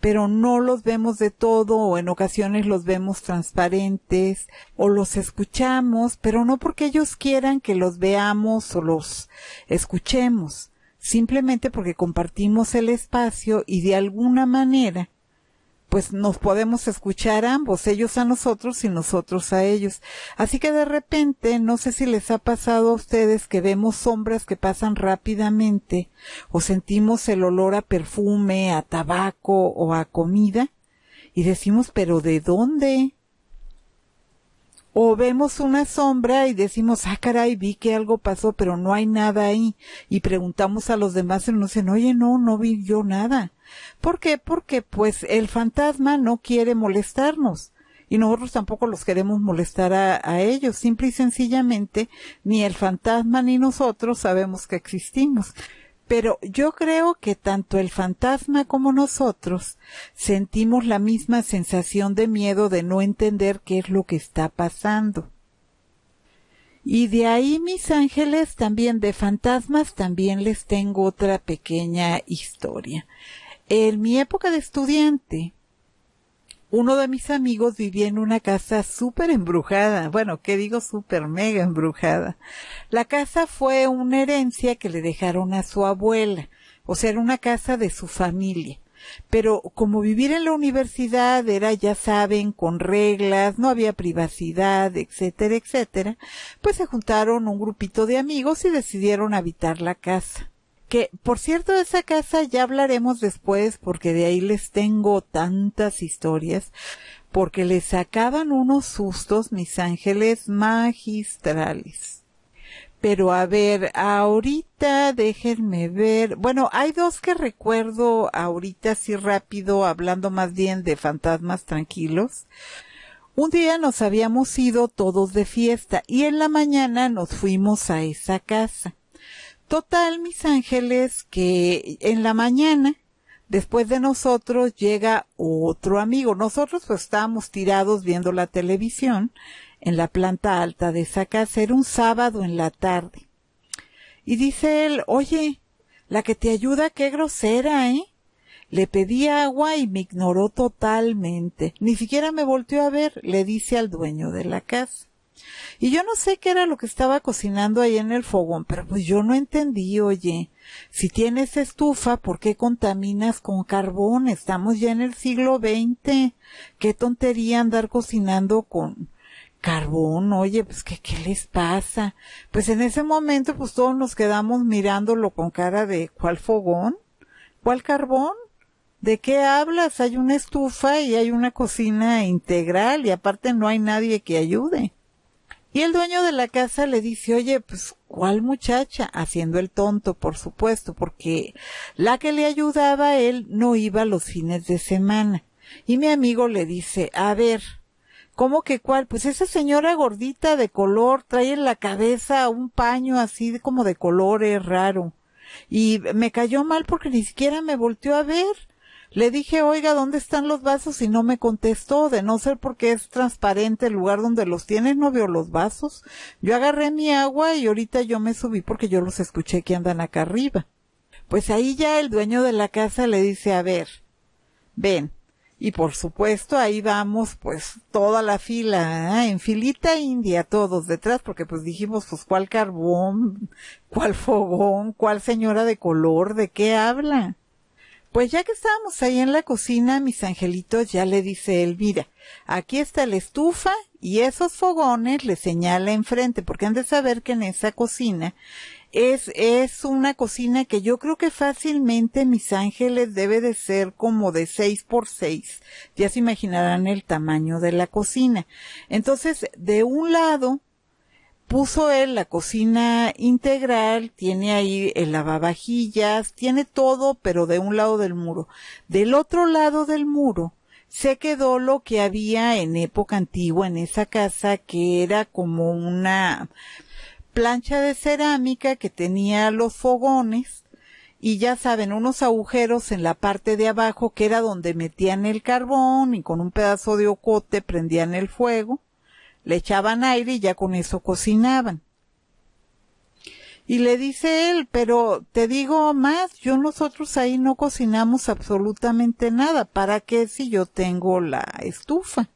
pero no los vemos de todo o en ocasiones los vemos transparentes o los escuchamos, pero no porque ellos quieran que los veamos o los escuchemos, simplemente porque compartimos el espacio y de alguna manera pues nos podemos escuchar ambos, ellos a nosotros y nosotros a ellos. Así que de repente, no sé si les ha pasado a ustedes que vemos sombras que pasan rápidamente o sentimos el olor a perfume, a tabaco o a comida y decimos, pero ¿de dónde? O vemos una sombra y decimos, ah, caray, vi que algo pasó, pero no hay nada ahí. Y preguntamos a los demás y nos dicen, oye, no, no vi yo nada. ¿Por qué? Porque pues el fantasma no quiere molestarnos y nosotros tampoco los queremos molestar a, ellos. Simple y sencillamente, ni el fantasma ni nosotros sabemos que existimos. Pero yo creo que tanto el fantasma como nosotros sentimos la misma sensación de miedo de no entender qué es lo que está pasando. Y de ahí mis ángeles también de fantasmas también les tengo otra pequeña historia. En mi época de estudiante, uno de mis amigos vivía en una casa súper embrujada. Bueno, ¿qué digo súper mega embrujada? La casa fue una herencia que le dejaron a su abuela. O sea, era una casa de su familia. Pero como vivir en la universidad era, ya saben, con reglas, no había privacidad, etcétera, etcétera, pues se juntaron un grupito de amigos y decidieron habitar la casa que por cierto esa casa ya hablaremos después porque de ahí les tengo tantas historias porque les sacaban unos sustos mis ángeles magistrales. Pero a ver, ahorita déjenme ver. Bueno, hay dos que recuerdo ahorita así rápido, hablando más bien de fantasmas tranquilos. Un día nos habíamos ido todos de fiesta y en la mañana nos fuimos a esa casa. Total, mis ángeles, que en la mañana, después de nosotros, llega otro amigo. Nosotros pues estábamos tirados viendo la televisión en la planta alta de esa casa. Era un sábado en la tarde. Y dice él, oye, la que te ayuda, qué grosera, ¿eh? Le pedí agua y me ignoró totalmente. Ni siquiera me volteó a ver, le dice al dueño de la casa. Y yo no sé qué era lo que estaba cocinando ahí en el fogón, pero pues yo no entendí, oye, si tienes estufa, ¿por qué contaminas con carbón? Estamos ya en el siglo XX. Qué tontería andar cocinando con carbón, oye, pues que qué les pasa. Pues en ese momento pues todos nos quedamos mirándolo con cara de ¿cuál fogón? ¿Cuál carbón? ¿De qué hablas? Hay una estufa y hay una cocina integral y aparte no hay nadie que ayude. Y el dueño de la casa le dice, oye, pues, ¿cuál muchacha? Haciendo el tonto, por supuesto, porque la que le ayudaba él no iba los fines de semana. Y mi amigo le dice, a ver, ¿Cómo que cuál? Pues esa señora gordita de color trae en la cabeza un paño así como de colores raro. Y me cayó mal porque ni siquiera me volteó a ver. Le dije, oiga, ¿dónde están los vasos? Y no me contestó, de no ser porque es transparente el lugar donde los tiene, no vio los vasos. Yo agarré mi agua y ahorita yo me subí porque yo los escuché que andan acá arriba. Pues ahí ya el dueño de la casa le dice, a ver, ven, y por supuesto ahí vamos pues toda la fila, ¿eh? en filita india todos detrás, porque pues dijimos pues cuál carbón, cuál fogón, cuál señora de color, de qué habla. Pues ya que estábamos ahí en la cocina, mis angelitos ya le dice Elvira, aquí está la estufa y esos fogones le señala enfrente, porque han de saber que en esa cocina es, es una cocina que yo creo que fácilmente mis ángeles debe de ser como de seis por seis. Ya se imaginarán el tamaño de la cocina. Entonces, de un lado puso él la cocina integral, tiene ahí el lavavajillas, tiene todo, pero de un lado del muro. Del otro lado del muro se quedó lo que había en época antigua en esa casa, que era como una plancha de cerámica que tenía los fogones y ya saben, unos agujeros en la parte de abajo que era donde metían el carbón y con un pedazo de ocote prendían el fuego le echaban aire y ya con eso cocinaban. Y le dice él, pero te digo más, yo nosotros ahí no cocinamos absolutamente nada, ¿para qué si yo tengo la estufa?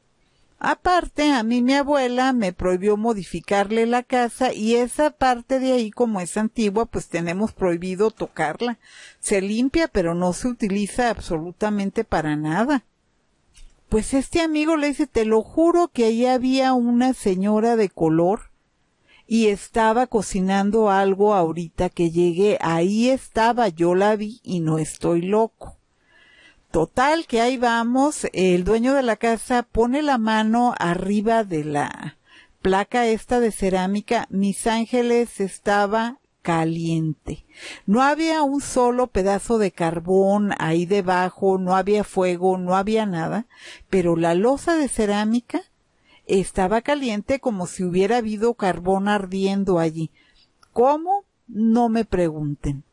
Aparte, a mí mi abuela me prohibió modificarle la casa y esa parte de ahí, como es antigua, pues tenemos prohibido tocarla. Se limpia, pero no se utiliza absolutamente para nada. Pues este amigo le dice, te lo juro que ahí había una señora de color y estaba cocinando algo ahorita que llegué. Ahí estaba, yo la vi y no estoy loco. Total, que ahí vamos, el dueño de la casa pone la mano arriba de la placa esta de cerámica, mis ángeles estaba caliente. No había un solo pedazo de carbón ahí debajo, no había fuego, no había nada, pero la losa de cerámica estaba caliente como si hubiera habido carbón ardiendo allí. ¿Cómo? No me pregunten.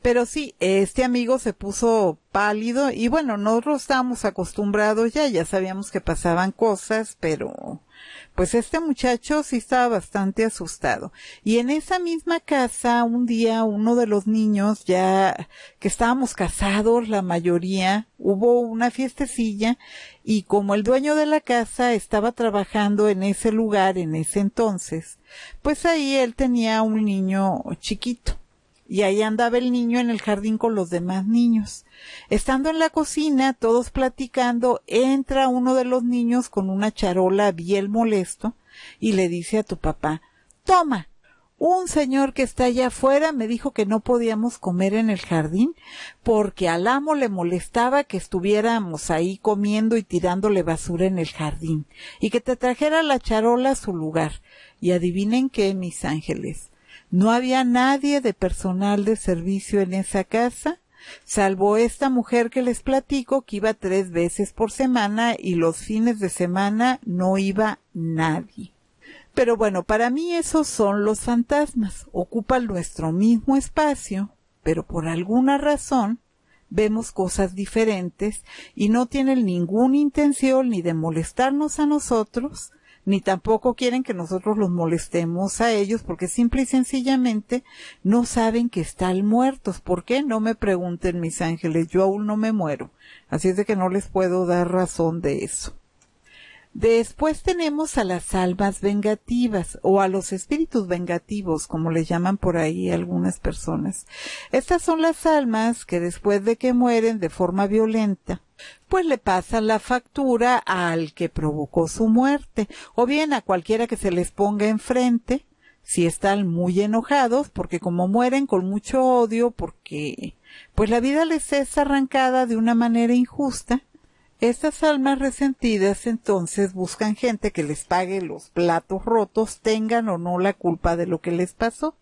Pero sí, este amigo se puso pálido y bueno, nosotros estábamos acostumbrados ya, ya sabíamos que pasaban cosas, pero pues este muchacho sí estaba bastante asustado. Y en esa misma casa, un día uno de los niños, ya que estábamos casados la mayoría, hubo una fiestecilla y como el dueño de la casa estaba trabajando en ese lugar en ese entonces, pues ahí él tenía un niño chiquito y ahí andaba el niño en el jardín con los demás niños. Estando en la cocina, todos platicando, entra uno de los niños con una charola bien molesto y le dice a tu papá, toma, un señor que está allá afuera me dijo que no podíamos comer en el jardín porque al amo le molestaba que estuviéramos ahí comiendo y tirándole basura en el jardín y que te trajera la charola a su lugar. Y adivinen qué, mis ángeles. No había nadie de personal de servicio en esa casa, salvo esta mujer que les platico que iba tres veces por semana y los fines de semana no iba nadie. Pero bueno, para mí esos son los fantasmas, ocupan nuestro mismo espacio, pero por alguna razón vemos cosas diferentes y no tienen ninguna intención ni de molestarnos a nosotros, ni tampoco quieren que nosotros los molestemos a ellos porque simple y sencillamente no saben que están muertos. ¿Por qué? No me pregunten mis ángeles, yo aún no me muero. Así es de que no les puedo dar razón de eso. Después tenemos a las almas vengativas o a los espíritus vengativos, como les llaman por ahí algunas personas. Estas son las almas que después de que mueren de forma violenta, pues le pasan la factura al que provocó su muerte o bien a cualquiera que se les ponga enfrente si están muy enojados porque como mueren con mucho odio porque pues la vida les es arrancada de una manera injusta estas almas resentidas entonces buscan gente que les pague los platos rotos, tengan o no la culpa de lo que les pasó.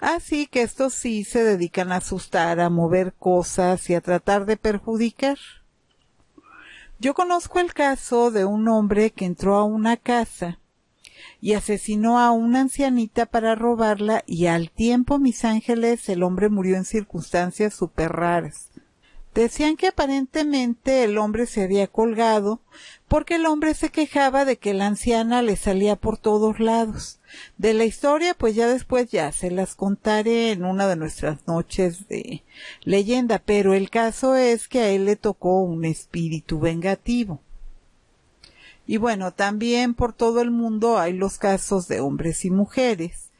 Así ah, que estos sí se dedican a asustar, a mover cosas y a tratar de perjudicar. Yo conozco el caso de un hombre que entró a una casa y asesinó a una ancianita para robarla y al tiempo, mis ángeles, el hombre murió en circunstancias súper raras. Decían que aparentemente el hombre se había colgado porque el hombre se quejaba de que la anciana le salía por todos lados de la historia, pues ya después ya se las contaré en una de nuestras noches de leyenda, pero el caso es que a él le tocó un espíritu vengativo. Y bueno, también por todo el mundo hay los casos de hombres y mujeres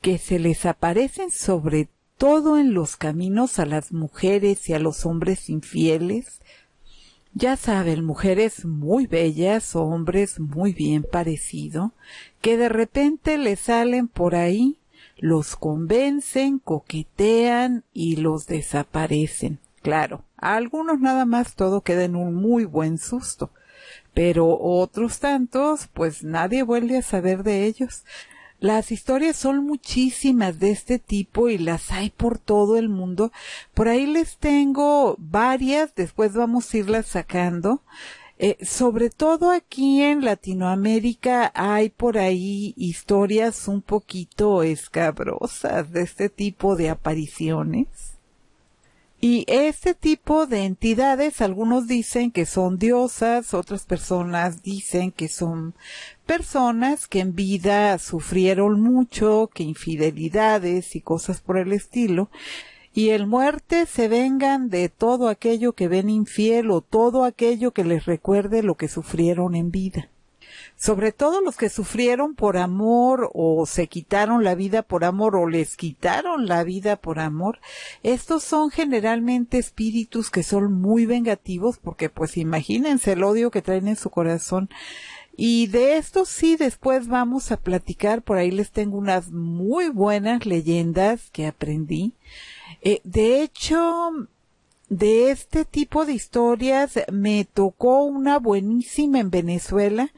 que se les aparecen sobre todo en los caminos a las mujeres y a los hombres infieles, ya saben, mujeres muy bellas, hombres muy bien parecido, que de repente le salen por ahí, los convencen, coquetean y los desaparecen. Claro, a algunos nada más todo queda en un muy buen susto, pero otros tantos, pues nadie vuelve a saber de ellos. Las historias son muchísimas de este tipo y las hay por todo el mundo. Por ahí les tengo varias, después vamos a irlas sacando. Eh, sobre todo aquí en Latinoamérica hay por ahí historias un poquito escabrosas de este tipo de apariciones. Y este tipo de entidades, algunos dicen que son diosas, otras personas dicen que son personas que en vida sufrieron mucho, que infidelidades y cosas por el estilo. Y el muerte se vengan de todo aquello que ven infiel o todo aquello que les recuerde lo que sufrieron en vida sobre todo los que sufrieron por amor o se quitaron la vida por amor o les quitaron la vida por amor, estos son generalmente espíritus que son muy vengativos porque pues imagínense el odio que traen en su corazón. Y de esto sí después vamos a platicar, por ahí les tengo unas muy buenas leyendas que aprendí. Eh, de hecho, de este tipo de historias me tocó una buenísima en Venezuela.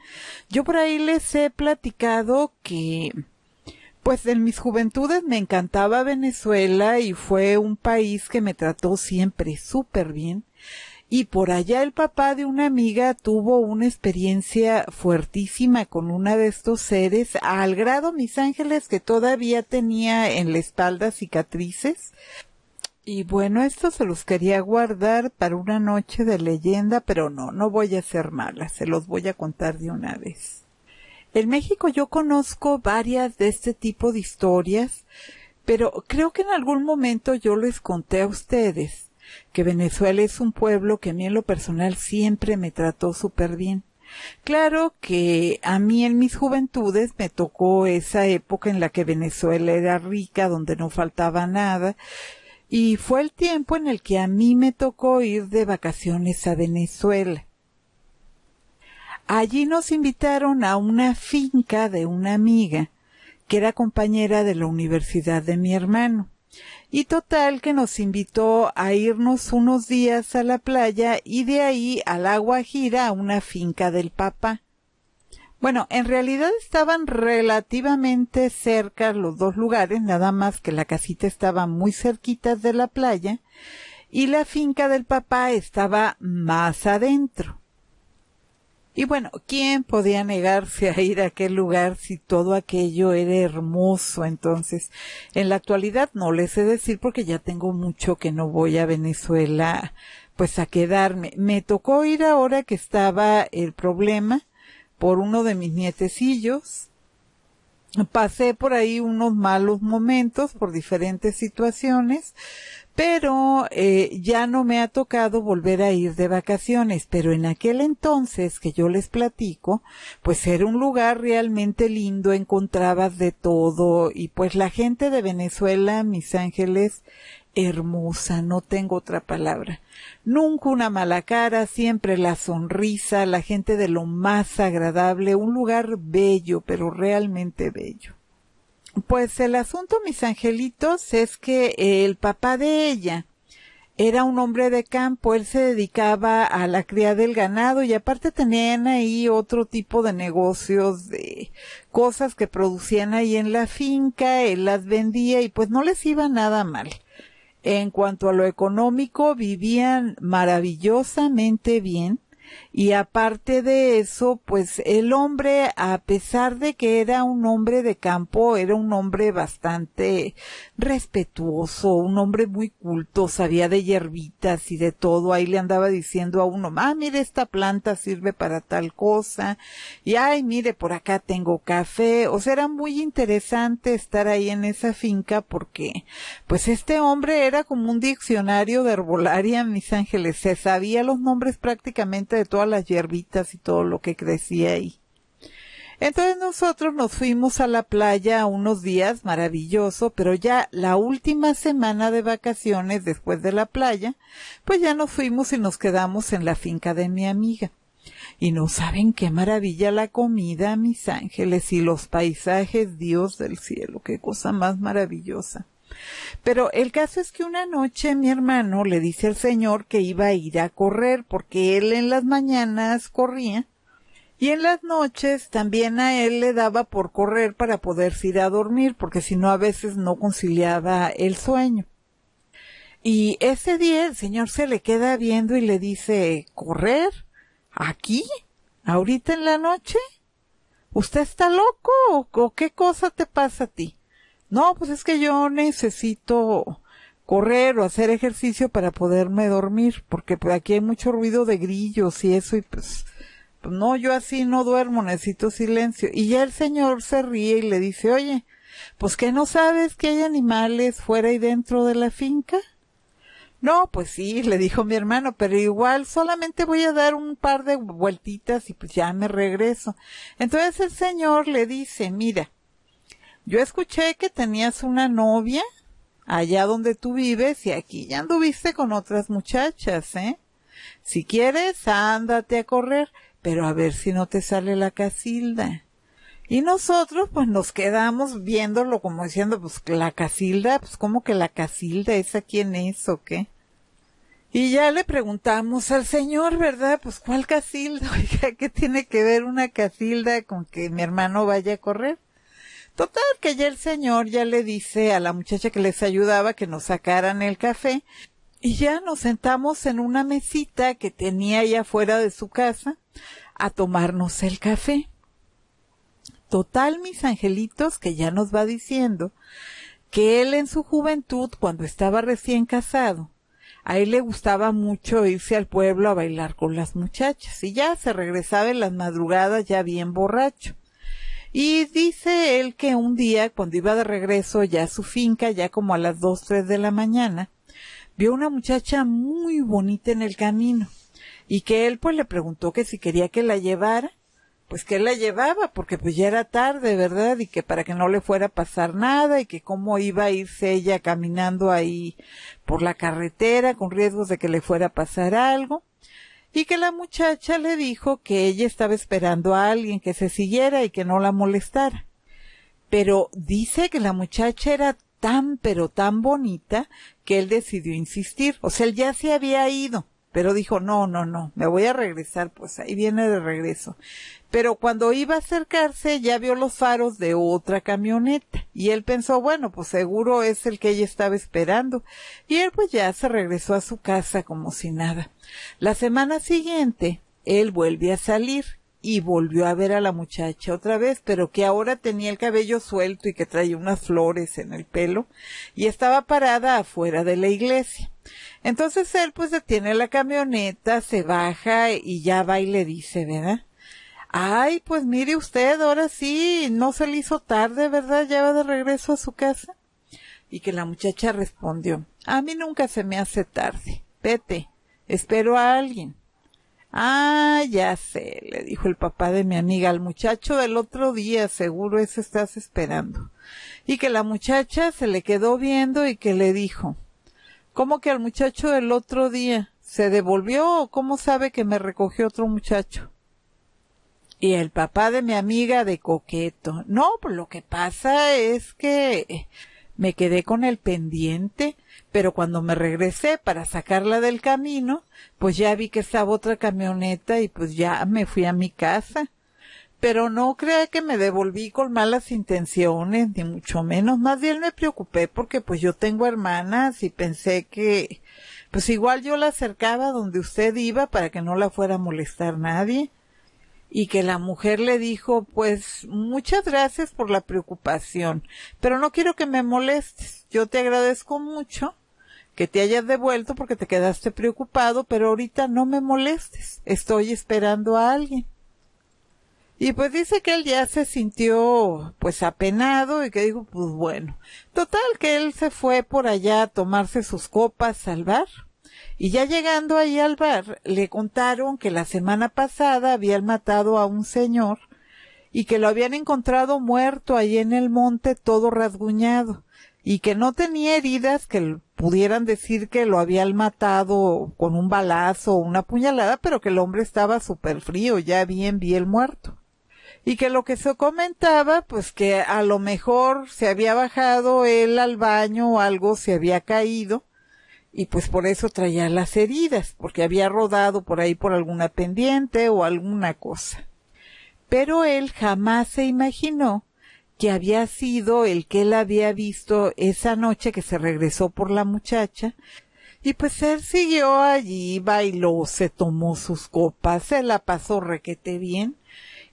Yo por ahí les he platicado que pues en mis juventudes me encantaba Venezuela y fue un país que me trató siempre súper bien. Y por allá el papá de una amiga tuvo una experiencia fuertísima con una de estos seres, al grado, mis ángeles, que todavía tenía en la espalda cicatrices. Y bueno, esto se los quería guardar para una noche de leyenda, pero no, no voy a ser mala, se los voy a contar de una vez. En México yo conozco varias de este tipo de historias, pero creo que en algún momento yo les conté a ustedes que Venezuela es un pueblo que a mí en lo personal siempre me trató súper bien. Claro que a mí en mis juventudes me tocó esa época en la que Venezuela era rica, donde no faltaba nada, y fue el tiempo en el que a mí me tocó ir de vacaciones a Venezuela. Allí nos invitaron a una finca de una amiga que era compañera de la universidad de mi hermano. Y total que nos invitó a irnos unos días a la playa y de ahí al Agua Gira a una finca del papá. Bueno, en realidad estaban relativamente cerca los dos lugares, nada más que la casita estaba muy cerquita de la playa y la finca del papá estaba más adentro. Y bueno, ¿quién podía negarse a ir a aquel lugar si todo aquello era hermoso? Entonces, en la actualidad no les sé decir porque ya tengo mucho que no voy a Venezuela pues a quedarme. Me tocó ir ahora que estaba el problema por uno de mis nietecillos. Pasé por ahí unos malos momentos por diferentes situaciones, pero eh, ya no me ha tocado volver a ir de vacaciones, pero en aquel entonces que yo les platico, pues era un lugar realmente lindo, encontrabas de todo y pues la gente de Venezuela, mis ángeles, hermosa, no tengo otra palabra. Nunca una mala cara, siempre la sonrisa, la gente de lo más agradable, un lugar bello, pero realmente bello. Pues el asunto, mis angelitos, es que el papá de ella era un hombre de campo, él se dedicaba a la cría del ganado y aparte tenían ahí otro tipo de negocios de cosas que producían ahí en la finca, él las vendía y pues no les iba nada mal. En cuanto a lo económico, vivían maravillosamente bien y aparte de eso, pues el hombre, a pesar de que era un hombre de campo, era un hombre bastante respetuoso, un hombre muy culto, sabía de hierbitas y de todo. Ahí le andaba diciendo a uno, ah, mire, esta planta sirve para tal cosa. Y ay, mire, por acá tengo café. O sea, era muy interesante estar ahí en esa finca porque, pues este hombre era como un diccionario de herbolaria, mis ángeles. Se sabía los nombres prácticamente de todas las hierbitas y todo lo que crecía ahí. Entonces nosotros nos fuimos a la playa unos días, maravilloso, pero ya la última semana de vacaciones después de la playa, pues ya nos fuimos y nos quedamos en la finca de mi amiga. Y no saben qué maravilla la comida, mis ángeles, y los paisajes, Dios del cielo, qué cosa más maravillosa. Pero el caso es que una noche mi hermano le dice al señor que iba a ir a correr porque él en las mañanas corría y en las noches también a él le daba por correr para poderse ir a dormir porque si no a veces no conciliaba el sueño. Y ese día el señor se le queda viendo y le dice, ¿correr? ¿Aquí? ¿Ahorita en la noche? ¿Usted está loco o qué cosa te pasa a ti? No, pues es que yo necesito correr o hacer ejercicio para poderme dormir, porque pues, aquí hay mucho ruido de grillos y eso, y pues, pues, no, yo así no duermo, necesito silencio. Y ya el señor se ríe y le dice, oye, pues que no sabes que hay animales fuera y dentro de la finca. No, pues sí, le dijo mi hermano, pero igual solamente voy a dar un par de vueltitas y pues ya me regreso. Entonces el señor le dice, mira, yo escuché que tenías una novia allá donde tú vives y aquí ya anduviste con otras muchachas, ¿eh? Si quieres, ándate a correr, pero a ver si no te sale la casilda. Y nosotros pues nos quedamos viéndolo como diciendo, pues la casilda, pues como que la casilda, ¿esa quién es o qué? Y ya le preguntamos al señor, ¿verdad? Pues cuál casilda, [laughs] oiga, ¿qué tiene que ver una casilda con que mi hermano vaya a correr? Total, que ya el señor ya le dice a la muchacha que les ayudaba que nos sacaran el café y ya nos sentamos en una mesita que tenía allá afuera de su casa a tomarnos el café. Total, mis angelitos, que ya nos va diciendo que él en su juventud, cuando estaba recién casado, a él le gustaba mucho irse al pueblo a bailar con las muchachas y ya se regresaba en las madrugadas ya bien borracho. Y dice él que un día, cuando iba de regreso ya a su finca, ya como a las dos, tres de la mañana, vio una muchacha muy bonita en el camino y que él pues le preguntó que si quería que la llevara, pues que la llevaba porque pues ya era tarde, ¿verdad? Y que para que no le fuera a pasar nada y que cómo iba a irse ella caminando ahí por la carretera con riesgos de que le fuera a pasar algo y que la muchacha le dijo que ella estaba esperando a alguien que se siguiera y que no la molestara. Pero dice que la muchacha era tan pero tan bonita que él decidió insistir, o sea, él ya se había ido pero dijo, no, no, no, me voy a regresar, pues ahí viene de regreso. Pero cuando iba a acercarse ya vio los faros de otra camioneta y él pensó, bueno, pues seguro es el que ella estaba esperando. Y él pues ya se regresó a su casa como si nada. La semana siguiente, él vuelve a salir y volvió a ver a la muchacha otra vez, pero que ahora tenía el cabello suelto y que traía unas flores en el pelo y estaba parada afuera de la iglesia. Entonces él pues detiene la camioneta, se baja y ya va y le dice, ¿verdad? Ay, pues mire usted, ahora sí, no se le hizo tarde, ¿verdad? Ya va de regreso a su casa. Y que la muchacha respondió, a mí nunca se me hace tarde, vete, espero a alguien. Ah, ya sé, le dijo el papá de mi amiga al muchacho del otro día, seguro eso estás esperando. Y que la muchacha se le quedó viendo y que le dijo, ¿Cómo que al muchacho del otro día? ¿Se devolvió cómo sabe que me recogió otro muchacho? Y el papá de mi amiga de coqueto. No, pues lo que pasa es que me quedé con el pendiente pero cuando me regresé para sacarla del camino, pues ya vi que estaba otra camioneta y pues ya me fui a mi casa. Pero no crea que me devolví con malas intenciones, ni mucho menos. Más bien me preocupé porque pues yo tengo hermanas y pensé que pues igual yo la acercaba donde usted iba para que no la fuera a molestar nadie. Y que la mujer le dijo pues muchas gracias por la preocupación, pero no quiero que me molestes. Yo te agradezco mucho, que te hayas devuelto porque te quedaste preocupado, pero ahorita no me molestes, estoy esperando a alguien. Y pues dice que él ya se sintió pues apenado y que dijo pues bueno, total que él se fue por allá a tomarse sus copas al bar. Y ya llegando ahí al bar, le contaron que la semana pasada habían matado a un señor y que lo habían encontrado muerto ahí en el monte todo rasguñado y que no tenía heridas, que pudieran decir que lo habían matado con un balazo o una puñalada, pero que el hombre estaba súper frío, ya bien, bien muerto. Y que lo que se comentaba, pues que a lo mejor se había bajado él al baño o algo, se había caído, y pues por eso traía las heridas, porque había rodado por ahí por alguna pendiente o alguna cosa. Pero él jamás se imaginó que había sido el que él había visto esa noche que se regresó por la muchacha. Y pues él siguió allí, bailó, se tomó sus copas, se la pasó requete bien.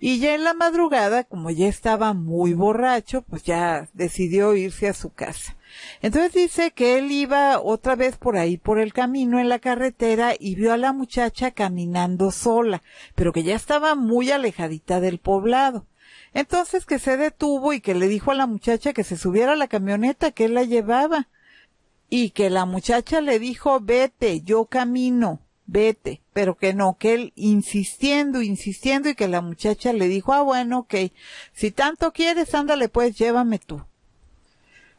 Y ya en la madrugada, como ya estaba muy borracho, pues ya decidió irse a su casa. Entonces dice que él iba otra vez por ahí, por el camino, en la carretera, y vio a la muchacha caminando sola, pero que ya estaba muy alejadita del poblado. Entonces que se detuvo y que le dijo a la muchacha que se subiera a la camioneta que él la llevaba. Y que la muchacha le dijo, vete, yo camino, vete. Pero que no, que él insistiendo, insistiendo y que la muchacha le dijo, ah, bueno, ok, si tanto quieres, ándale pues, llévame tú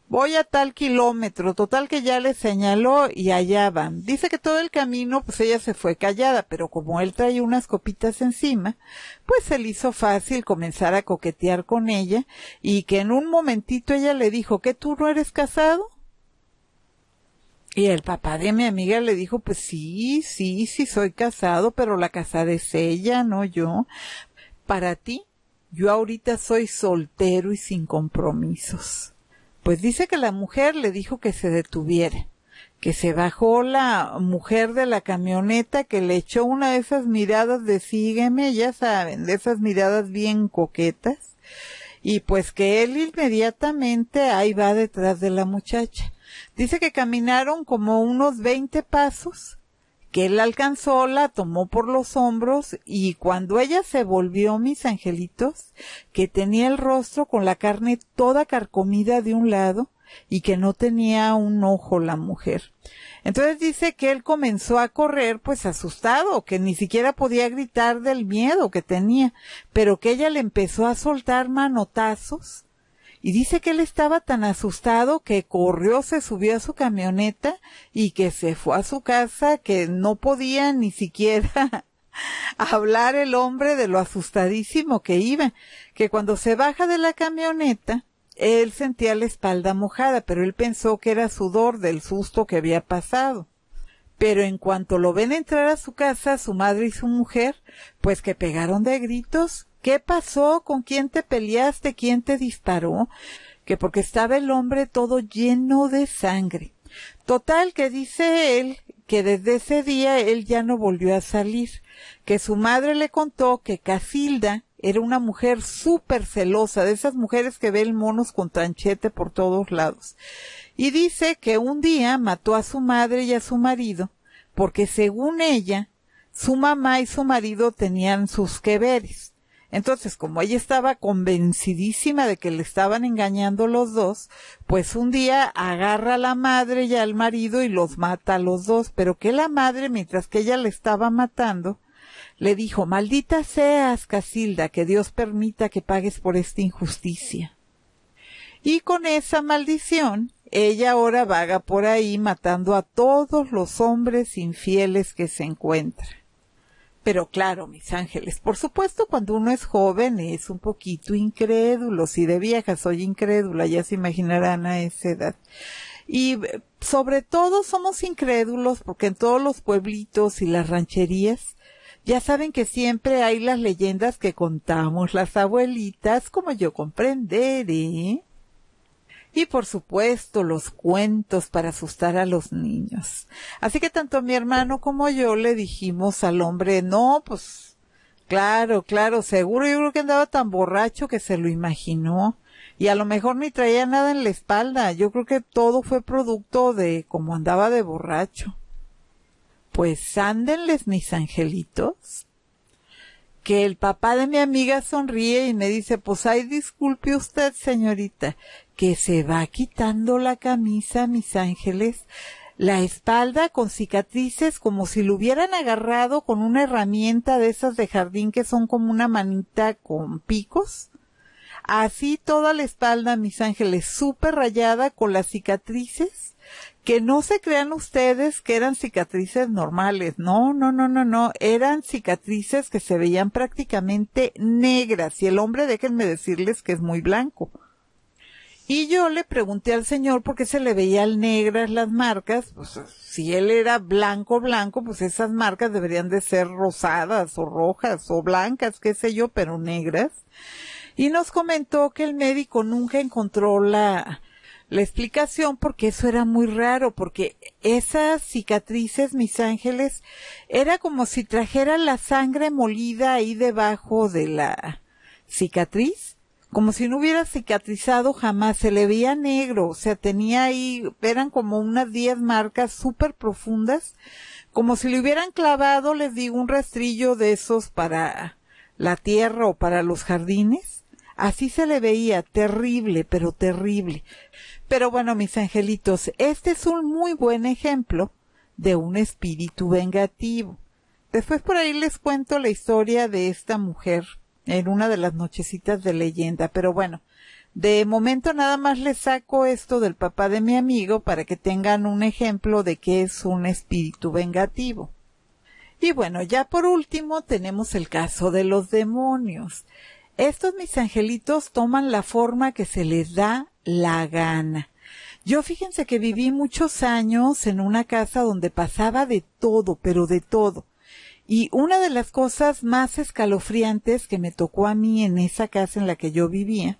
voy a tal kilómetro, total que ya le señaló y allá van. Dice que todo el camino, pues ella se fue callada, pero como él traía unas copitas encima, pues se le hizo fácil comenzar a coquetear con ella y que en un momentito ella le dijo, ¿que tú no eres casado? Y el papá de mi amiga le dijo, pues sí, sí, sí soy casado, pero la casada es ella, no yo. Para ti, yo ahorita soy soltero y sin compromisos. Pues dice que la mujer le dijo que se detuviera, que se bajó la mujer de la camioneta, que le echó una de esas miradas de sígueme, ya saben, de esas miradas bien coquetas, y pues que él inmediatamente ahí va detrás de la muchacha. Dice que caminaron como unos 20 pasos que él alcanzó, la tomó por los hombros y cuando ella se volvió, mis angelitos, que tenía el rostro con la carne toda carcomida de un lado y que no tenía un ojo la mujer. Entonces dice que él comenzó a correr pues asustado, que ni siquiera podía gritar del miedo que tenía, pero que ella le empezó a soltar manotazos y dice que él estaba tan asustado que corrió, se subió a su camioneta y que se fue a su casa, que no podía ni siquiera [laughs] hablar el hombre de lo asustadísimo que iba, que cuando se baja de la camioneta, él sentía la espalda mojada, pero él pensó que era sudor del susto que había pasado. Pero en cuanto lo ven entrar a su casa, su madre y su mujer, pues que pegaron de gritos ¿Qué pasó? ¿Con quién te peleaste? ¿Quién te disparó? Que porque estaba el hombre todo lleno de sangre. Total, que dice él que desde ese día él ya no volvió a salir, que su madre le contó que Casilda era una mujer súper celosa, de esas mujeres que ven monos con tranchete por todos lados. Y dice que un día mató a su madre y a su marido, porque según ella, su mamá y su marido tenían sus queberes. Entonces, como ella estaba convencidísima de que le estaban engañando los dos, pues un día agarra a la madre y al marido y los mata a los dos, pero que la madre, mientras que ella le estaba matando, le dijo, maldita seas, Casilda, que Dios permita que pagues por esta injusticia. Y con esa maldición, ella ahora vaga por ahí matando a todos los hombres infieles que se encuentran. Pero claro, mis ángeles, por supuesto cuando uno es joven es un poquito incrédulo, si de vieja soy incrédula, ya se imaginarán a esa edad. Y eh, sobre todo somos incrédulos porque en todos los pueblitos y las rancherías ya saben que siempre hay las leyendas que contamos las abuelitas, como yo comprenderé. ¿eh? y por supuesto los cuentos para asustar a los niños. Así que tanto mi hermano como yo le dijimos al hombre, no, pues claro, claro, seguro yo creo que andaba tan borracho que se lo imaginó. Y a lo mejor ni traía nada en la espalda. Yo creo que todo fue producto de cómo andaba de borracho. Pues ándenles mis angelitos que el papá de mi amiga sonríe y me dice, pues ay, disculpe usted, señorita, que se va quitando la camisa, mis ángeles, la espalda con cicatrices como si lo hubieran agarrado con una herramienta de esas de jardín que son como una manita con picos. Así toda la espalda, mis ángeles, súper rayada con las cicatrices, que no se crean ustedes que eran cicatrices normales. No, no, no, no, no. Eran cicatrices que se veían prácticamente negras. Y el hombre, déjenme decirles que es muy blanco. Y yo le pregunté al señor por qué se le veían negras las marcas. Pues, si él era blanco, blanco, pues esas marcas deberían de ser rosadas o rojas o blancas, qué sé yo, pero negras. Y nos comentó que el médico nunca encontró la, la explicación porque eso era muy raro, porque esas cicatrices, mis ángeles, era como si trajera la sangre molida ahí debajo de la cicatriz como si no hubiera cicatrizado jamás, se le veía negro, o sea, tenía ahí, eran como unas diez marcas súper profundas, como si le hubieran clavado, les digo, un rastrillo de esos para la tierra o para los jardines. Así se le veía, terrible, pero terrible. Pero bueno, mis angelitos, este es un muy buen ejemplo de un espíritu vengativo. Después por ahí les cuento la historia de esta mujer en una de las nochecitas de leyenda. Pero bueno, de momento nada más les saco esto del papá de mi amigo para que tengan un ejemplo de que es un espíritu vengativo. Y bueno, ya por último tenemos el caso de los demonios. Estos mis angelitos toman la forma que se les da la gana. Yo fíjense que viví muchos años en una casa donde pasaba de todo, pero de todo. Y una de las cosas más escalofriantes que me tocó a mí en esa casa en la que yo vivía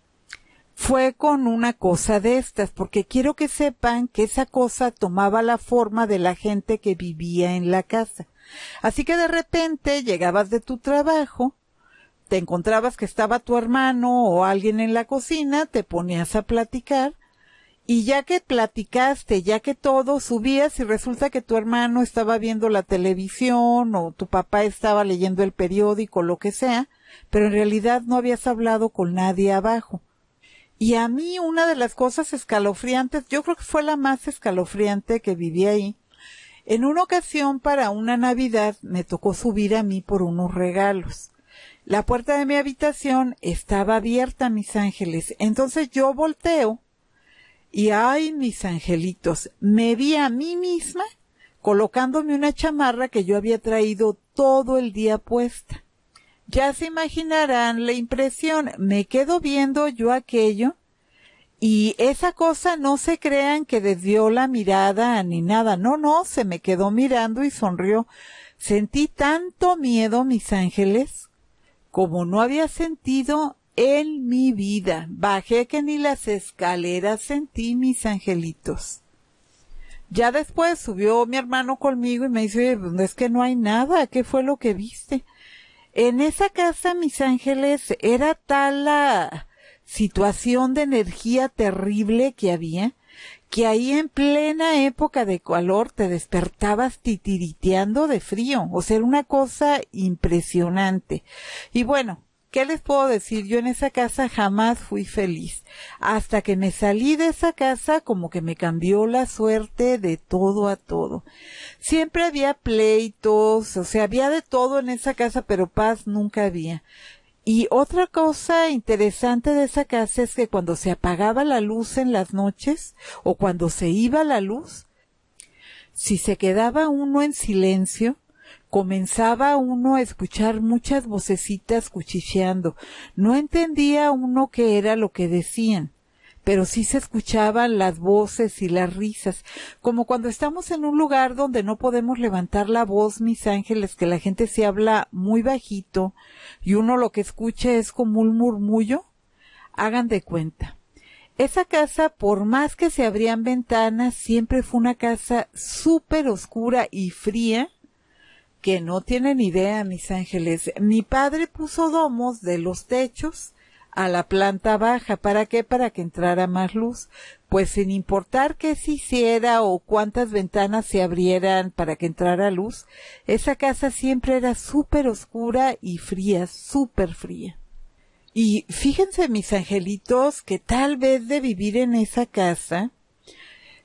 fue con una cosa de estas, porque quiero que sepan que esa cosa tomaba la forma de la gente que vivía en la casa. Así que de repente llegabas de tu trabajo, te encontrabas que estaba tu hermano o alguien en la cocina, te ponías a platicar, y ya que platicaste, ya que todo, subías y resulta que tu hermano estaba viendo la televisión o tu papá estaba leyendo el periódico, lo que sea, pero en realidad no habías hablado con nadie abajo. Y a mí una de las cosas escalofriantes, yo creo que fue la más escalofriante que viví ahí, en una ocasión para una Navidad me tocó subir a mí por unos regalos. La puerta de mi habitación estaba abierta, mis ángeles, entonces yo volteo y ay, mis angelitos, me vi a mí misma colocándome una chamarra que yo había traído todo el día puesta. Ya se imaginarán la impresión, me quedo viendo yo aquello y esa cosa no se crean que desvió la mirada ni nada, no, no, se me quedó mirando y sonrió. Sentí tanto miedo, mis ángeles, como no había sentido en mi vida. Bajé que ni las escaleras sentí, mis angelitos. Ya después subió mi hermano conmigo y me dice, pues, es que no hay nada, ¿qué fue lo que viste? En esa casa, mis ángeles, era tal la situación de energía terrible que había, que ahí en plena época de calor te despertabas titiriteando de frío, o sea, era una cosa impresionante. Y bueno, ¿Qué les puedo decir? Yo en esa casa jamás fui feliz. Hasta que me salí de esa casa, como que me cambió la suerte de todo a todo. Siempre había pleitos, o sea, había de todo en esa casa, pero paz nunca había. Y otra cosa interesante de esa casa es que cuando se apagaba la luz en las noches, o cuando se iba la luz, si se quedaba uno en silencio, comenzaba uno a escuchar muchas vocecitas cuchicheando. No entendía uno qué era lo que decían, pero sí se escuchaban las voces y las risas, como cuando estamos en un lugar donde no podemos levantar la voz, mis ángeles, que la gente se habla muy bajito y uno lo que escucha es como un murmullo. Hagan de cuenta. Esa casa, por más que se abrían ventanas, siempre fue una casa súper oscura y fría, que no tienen idea, mis ángeles. Mi padre puso domos de los techos a la planta baja. ¿Para qué? Para que entrara más luz. Pues sin importar qué se hiciera o cuántas ventanas se abrieran para que entrara luz, esa casa siempre era súper oscura y fría, súper fría. Y fíjense, mis angelitos, que tal vez de vivir en esa casa,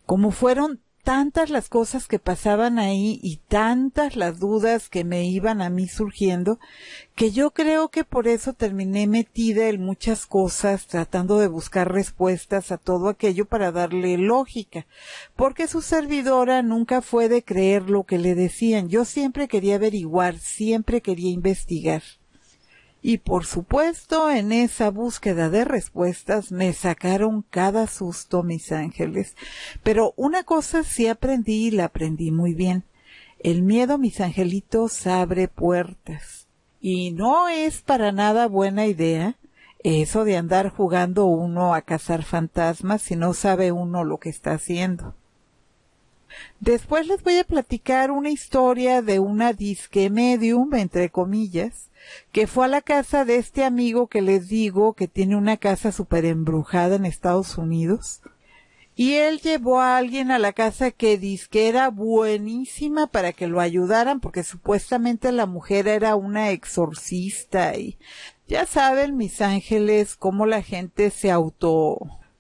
como fueron tantas las cosas que pasaban ahí y tantas las dudas que me iban a mí surgiendo, que yo creo que por eso terminé metida en muchas cosas, tratando de buscar respuestas a todo aquello para darle lógica, porque su servidora nunca fue de creer lo que le decían, yo siempre quería averiguar, siempre quería investigar. Y por supuesto, en esa búsqueda de respuestas me sacaron cada susto mis ángeles. Pero una cosa sí aprendí y la aprendí muy bien. El miedo, mis angelitos, abre puertas. Y no es para nada buena idea eso de andar jugando uno a cazar fantasmas si no sabe uno lo que está haciendo. Después les voy a platicar una historia de una disque medium, entre comillas, que fue a la casa de este amigo que les digo que tiene una casa súper embrujada en Estados Unidos. Y él llevó a alguien a la casa que disque era buenísima para que lo ayudaran porque supuestamente la mujer era una exorcista y ya saben mis ángeles cómo la gente se auto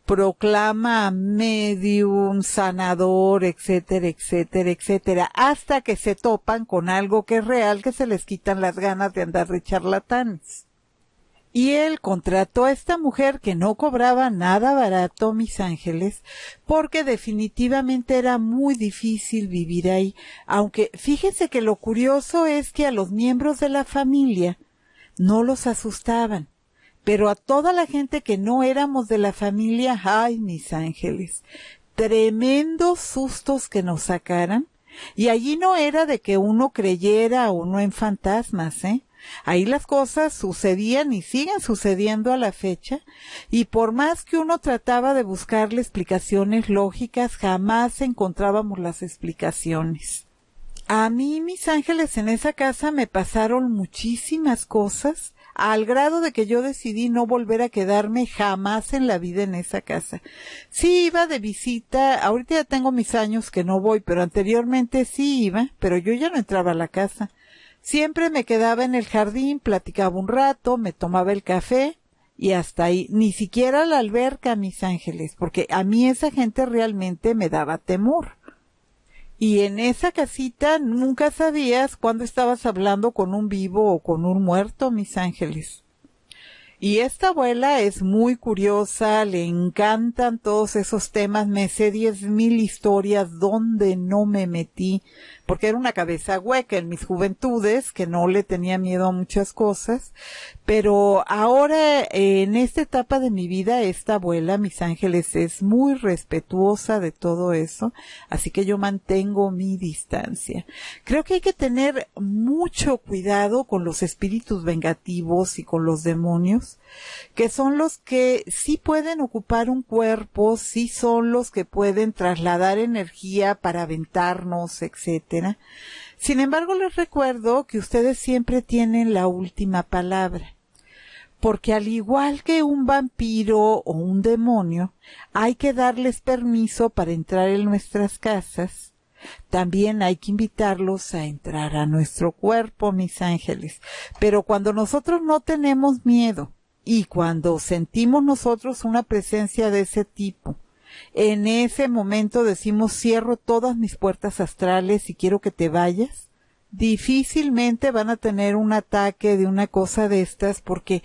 proclama medium, sanador, etcétera, etcétera, etcétera, hasta que se topan con algo que es real, que se les quitan las ganas de andar de charlatanes. Y él contrató a esta mujer que no cobraba nada barato, mis ángeles, porque definitivamente era muy difícil vivir ahí. Aunque fíjense que lo curioso es que a los miembros de la familia no los asustaban. Pero a toda la gente que no éramos de la familia, ay, mis ángeles, tremendos sustos que nos sacaran. Y allí no era de que uno creyera o no en fantasmas, ¿eh? Ahí las cosas sucedían y siguen sucediendo a la fecha, y por más que uno trataba de buscarle explicaciones lógicas, jamás encontrábamos las explicaciones. A mí, mis ángeles, en esa casa me pasaron muchísimas cosas al grado de que yo decidí no volver a quedarme jamás en la vida en esa casa. Sí iba de visita, ahorita ya tengo mis años que no voy, pero anteriormente sí iba, pero yo ya no entraba a la casa. Siempre me quedaba en el jardín, platicaba un rato, me tomaba el café y hasta ahí, ni siquiera la alberca, mis ángeles, porque a mí esa gente realmente me daba temor. Y en esa casita nunca sabías cuándo estabas hablando con un vivo o con un muerto, mis ángeles. Y esta abuela es muy curiosa, le encantan todos esos temas, me sé diez mil historias donde no me metí, porque era una cabeza hueca en mis juventudes, que no le tenía miedo a muchas cosas, pero ahora en esta etapa de mi vida, esta abuela, mis ángeles, es muy respetuosa de todo eso, así que yo mantengo mi distancia. Creo que hay que tener mucho cuidado con los espíritus vengativos y con los demonios, que son los que sí pueden ocupar un cuerpo, sí son los que pueden trasladar energía para aventarnos, etcétera sin embargo, les recuerdo que ustedes siempre tienen la última palabra. Porque al igual que un vampiro o un demonio, hay que darles permiso para entrar en nuestras casas. También hay que invitarlos a entrar a nuestro cuerpo, mis ángeles. Pero cuando nosotros no tenemos miedo y cuando sentimos nosotros una presencia de ese tipo, en ese momento decimos cierro todas mis puertas astrales y quiero que te vayas. Difícilmente van a tener un ataque de una cosa de estas porque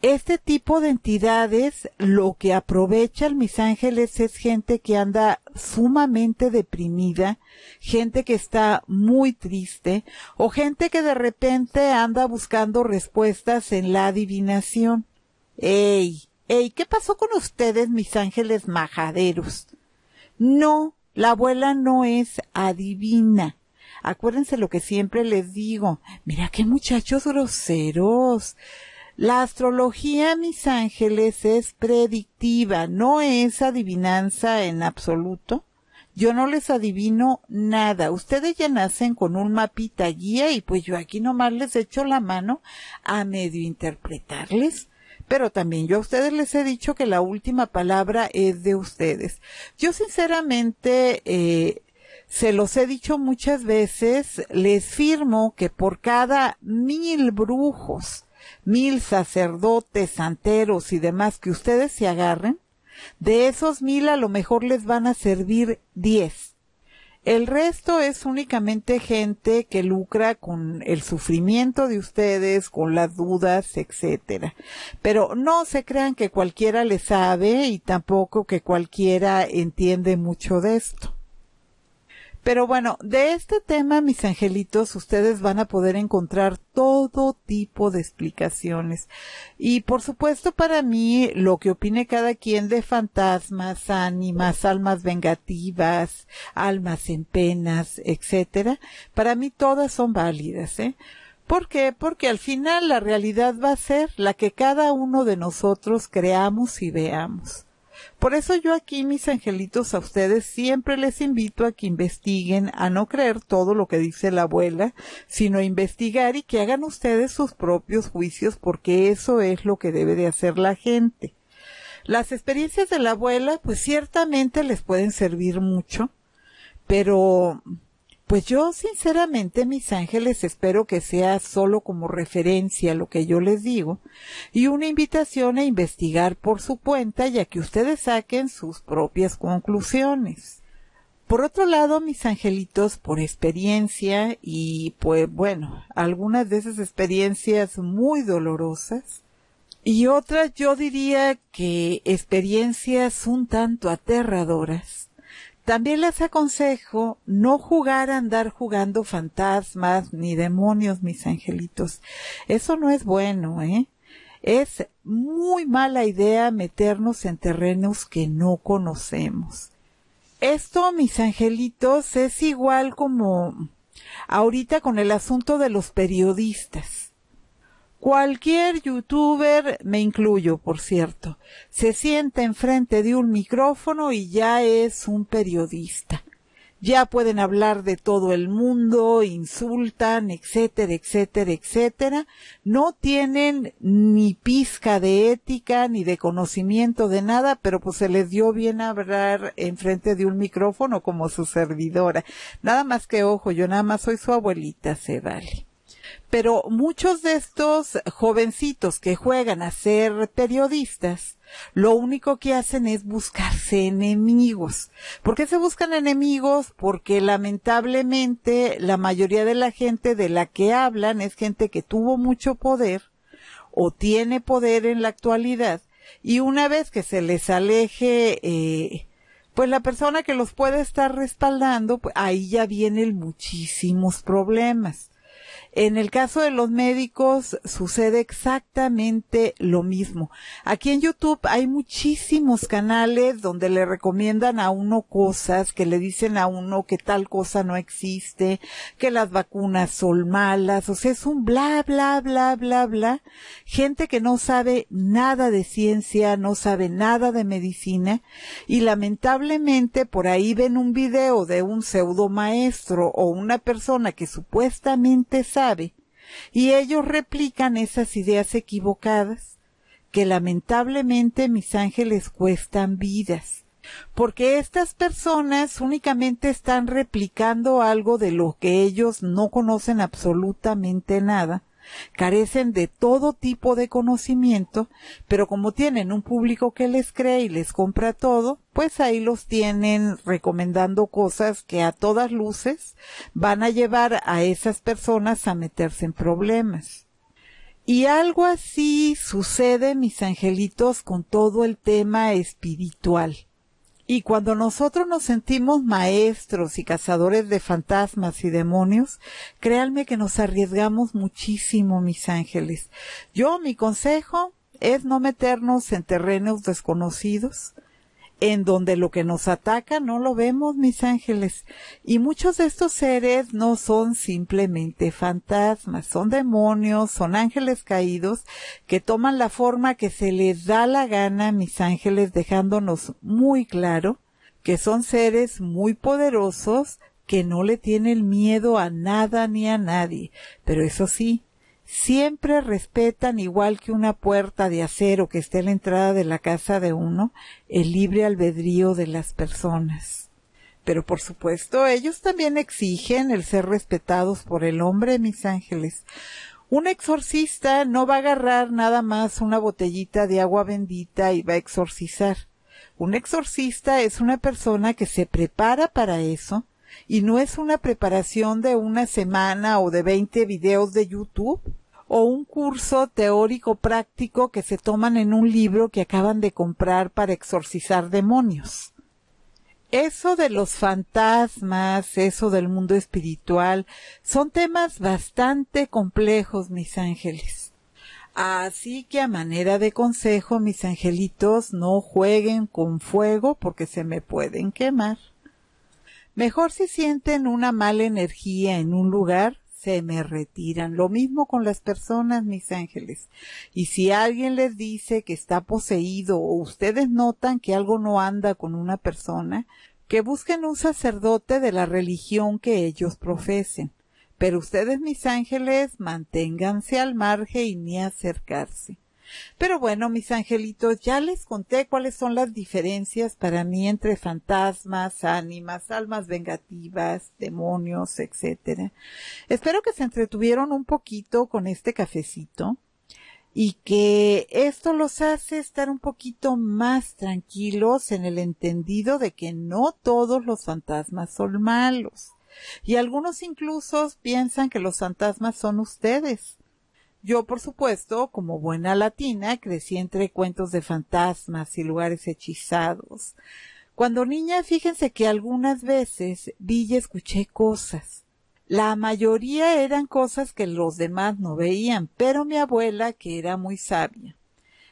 este tipo de entidades lo que aprovechan mis ángeles es gente que anda sumamente deprimida, gente que está muy triste o gente que de repente anda buscando respuestas en la adivinación. ¡Ey! Ey, ¿qué pasó con ustedes, mis ángeles majaderos? No, la abuela no es adivina. Acuérdense lo que siempre les digo. Mira qué muchachos groseros. La astrología, mis ángeles, es predictiva, no es adivinanza en absoluto. Yo no les adivino nada. Ustedes ya nacen con un mapita guía y pues yo aquí nomás les echo la mano a medio interpretarles. Pero también yo a ustedes les he dicho que la última palabra es de ustedes. Yo sinceramente, eh, se los he dicho muchas veces, les firmo que por cada mil brujos, mil sacerdotes, santeros y demás que ustedes se agarren, de esos mil a lo mejor les van a servir diez el resto es únicamente gente que lucra con el sufrimiento de ustedes, con las dudas, etcétera. Pero no se crean que cualquiera le sabe y tampoco que cualquiera entiende mucho de esto. Pero bueno, de este tema, mis angelitos, ustedes van a poder encontrar todo tipo de explicaciones. Y por supuesto, para mí, lo que opine cada quien de fantasmas, ánimas, almas vengativas, almas en penas, etcétera, para mí todas son válidas, ¿eh? ¿Por qué? Porque al final la realidad va a ser la que cada uno de nosotros creamos y veamos. Por eso yo aquí, mis angelitos, a ustedes siempre les invito a que investiguen, a no creer todo lo que dice la abuela, sino a investigar y que hagan ustedes sus propios juicios, porque eso es lo que debe de hacer la gente. Las experiencias de la abuela, pues ciertamente les pueden servir mucho, pero pues yo sinceramente, mis ángeles, espero que sea solo como referencia a lo que yo les digo y una invitación a investigar por su cuenta ya que ustedes saquen sus propias conclusiones. Por otro lado, mis angelitos, por experiencia y pues bueno, algunas de esas experiencias muy dolorosas, y otras yo diría que experiencias un tanto aterradoras. También les aconsejo no jugar a andar jugando fantasmas ni demonios, mis angelitos. Eso no es bueno, ¿eh? Es muy mala idea meternos en terrenos que no conocemos. Esto, mis angelitos, es igual como ahorita con el asunto de los periodistas. Cualquier youtuber, me incluyo, por cierto, se sienta enfrente de un micrófono y ya es un periodista. Ya pueden hablar de todo el mundo, insultan, etcétera, etcétera, etcétera. No tienen ni pizca de ética ni de conocimiento de nada, pero pues se les dio bien hablar enfrente de un micrófono como su servidora. Nada más que ojo, yo nada más soy su abuelita, se vale. Pero muchos de estos jovencitos que juegan a ser periodistas, lo único que hacen es buscarse enemigos. ¿Por qué se buscan enemigos? Porque lamentablemente la mayoría de la gente de la que hablan es gente que tuvo mucho poder o tiene poder en la actualidad y una vez que se les aleje eh, pues la persona que los puede estar respaldando, pues ahí ya vienen muchísimos problemas. En el caso de los médicos sucede exactamente lo mismo. Aquí en YouTube hay muchísimos canales donde le recomiendan a uno cosas, que le dicen a uno que tal cosa no existe, que las vacunas son malas, o sea, es un bla, bla, bla, bla, bla. Gente que no sabe nada de ciencia, no sabe nada de medicina y lamentablemente por ahí ven un video de un pseudo maestro o una persona que supuestamente sabe y ellos replican esas ideas equivocadas que lamentablemente mis ángeles cuestan vidas, porque estas personas únicamente están replicando algo de lo que ellos no conocen absolutamente nada, carecen de todo tipo de conocimiento, pero como tienen un público que les cree y les compra todo, pues ahí los tienen recomendando cosas que a todas luces van a llevar a esas personas a meterse en problemas. Y algo así sucede, mis angelitos, con todo el tema espiritual. Y cuando nosotros nos sentimos maestros y cazadores de fantasmas y demonios, créanme que nos arriesgamos muchísimo, mis ángeles. Yo, mi consejo es no meternos en terrenos desconocidos, en donde lo que nos ataca no lo vemos, mis ángeles. Y muchos de estos seres no son simplemente fantasmas, son demonios, son ángeles caídos que toman la forma que se les da la gana, mis ángeles, dejándonos muy claro que son seres muy poderosos que no le tienen miedo a nada ni a nadie. Pero eso sí, siempre respetan igual que una puerta de acero que esté en la entrada de la casa de uno, el libre albedrío de las personas. Pero por supuesto, ellos también exigen el ser respetados por el hombre, mis ángeles. Un exorcista no va a agarrar nada más una botellita de agua bendita y va a exorcizar. Un exorcista es una persona que se prepara para eso y no es una preparación de una semana o de veinte videos de YouTube o un curso teórico práctico que se toman en un libro que acaban de comprar para exorcizar demonios. Eso de los fantasmas, eso del mundo espiritual, son temas bastante complejos, mis ángeles. Así que a manera de consejo, mis angelitos, no jueguen con fuego porque se me pueden quemar. Mejor si sienten una mala energía en un lugar, se me retiran. Lo mismo con las personas, mis ángeles. Y si alguien les dice que está poseído o ustedes notan que algo no anda con una persona, que busquen un sacerdote de la religión que ellos profesen. Pero ustedes, mis ángeles, manténganse al margen y ni acercarse. Pero bueno, mis angelitos, ya les conté cuáles son las diferencias para mí entre fantasmas, ánimas, almas vengativas, demonios, etcétera. Espero que se entretuvieron un poquito con este cafecito y que esto los hace estar un poquito más tranquilos en el entendido de que no todos los fantasmas son malos. Y algunos incluso piensan que los fantasmas son ustedes. Yo, por supuesto, como buena latina, crecí entre cuentos de fantasmas y lugares hechizados. Cuando niña, fíjense que algunas veces vi y escuché cosas. La mayoría eran cosas que los demás no veían, pero mi abuela, que era muy sabia,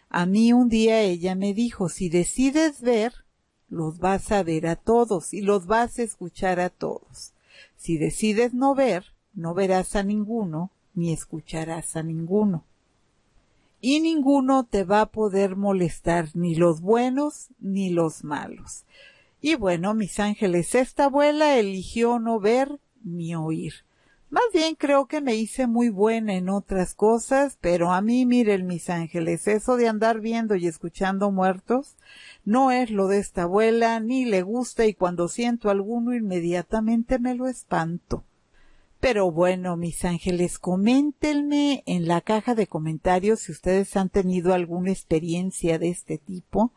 a mí un día ella me dijo, si decides ver, los vas a ver a todos y los vas a escuchar a todos. Si decides no ver, no verás a ninguno ni escucharás a ninguno. Y ninguno te va a poder molestar, ni los buenos ni los malos. Y bueno, mis ángeles, esta abuela eligió no ver ni oír. Más bien creo que me hice muy buena en otras cosas, pero a mí miren mis ángeles, eso de andar viendo y escuchando muertos no es lo de esta abuela, ni le gusta y cuando siento alguno inmediatamente me lo espanto. Pero bueno, mis ángeles, coméntenme en la caja de comentarios si ustedes han tenido alguna experiencia de este tipo.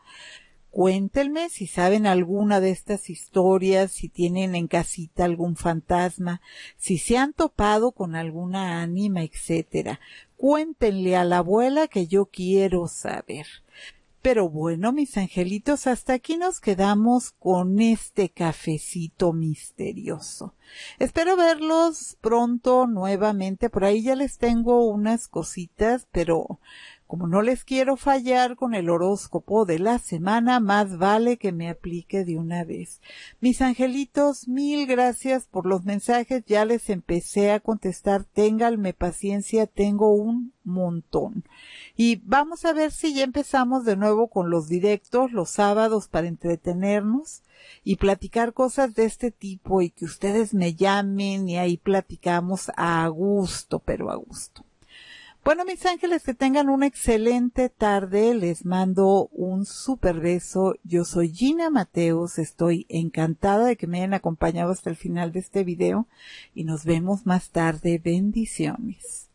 Cuéntenme si saben alguna de estas historias, si tienen en casita algún fantasma, si se han topado con alguna ánima, etcétera. Cuéntenle a la abuela que yo quiero saber. Pero bueno, mis angelitos, hasta aquí nos quedamos con este cafecito misterioso. Espero verlos pronto nuevamente. Por ahí ya les tengo unas cositas, pero como no les quiero fallar con el horóscopo de la semana, más vale que me aplique de una vez. Mis angelitos, mil gracias por los mensajes. Ya les empecé a contestar. Ténganme paciencia, tengo un montón. Y vamos a ver si ya empezamos de nuevo con los directos los sábados para entretenernos y platicar cosas de este tipo y que ustedes me llamen y ahí platicamos a gusto, pero a gusto. Bueno, mis ángeles, que tengan una excelente tarde. Les mando un super beso. Yo soy Gina Mateos, Estoy encantada de que me hayan acompañado hasta el final de este video y nos vemos más tarde. Bendiciones.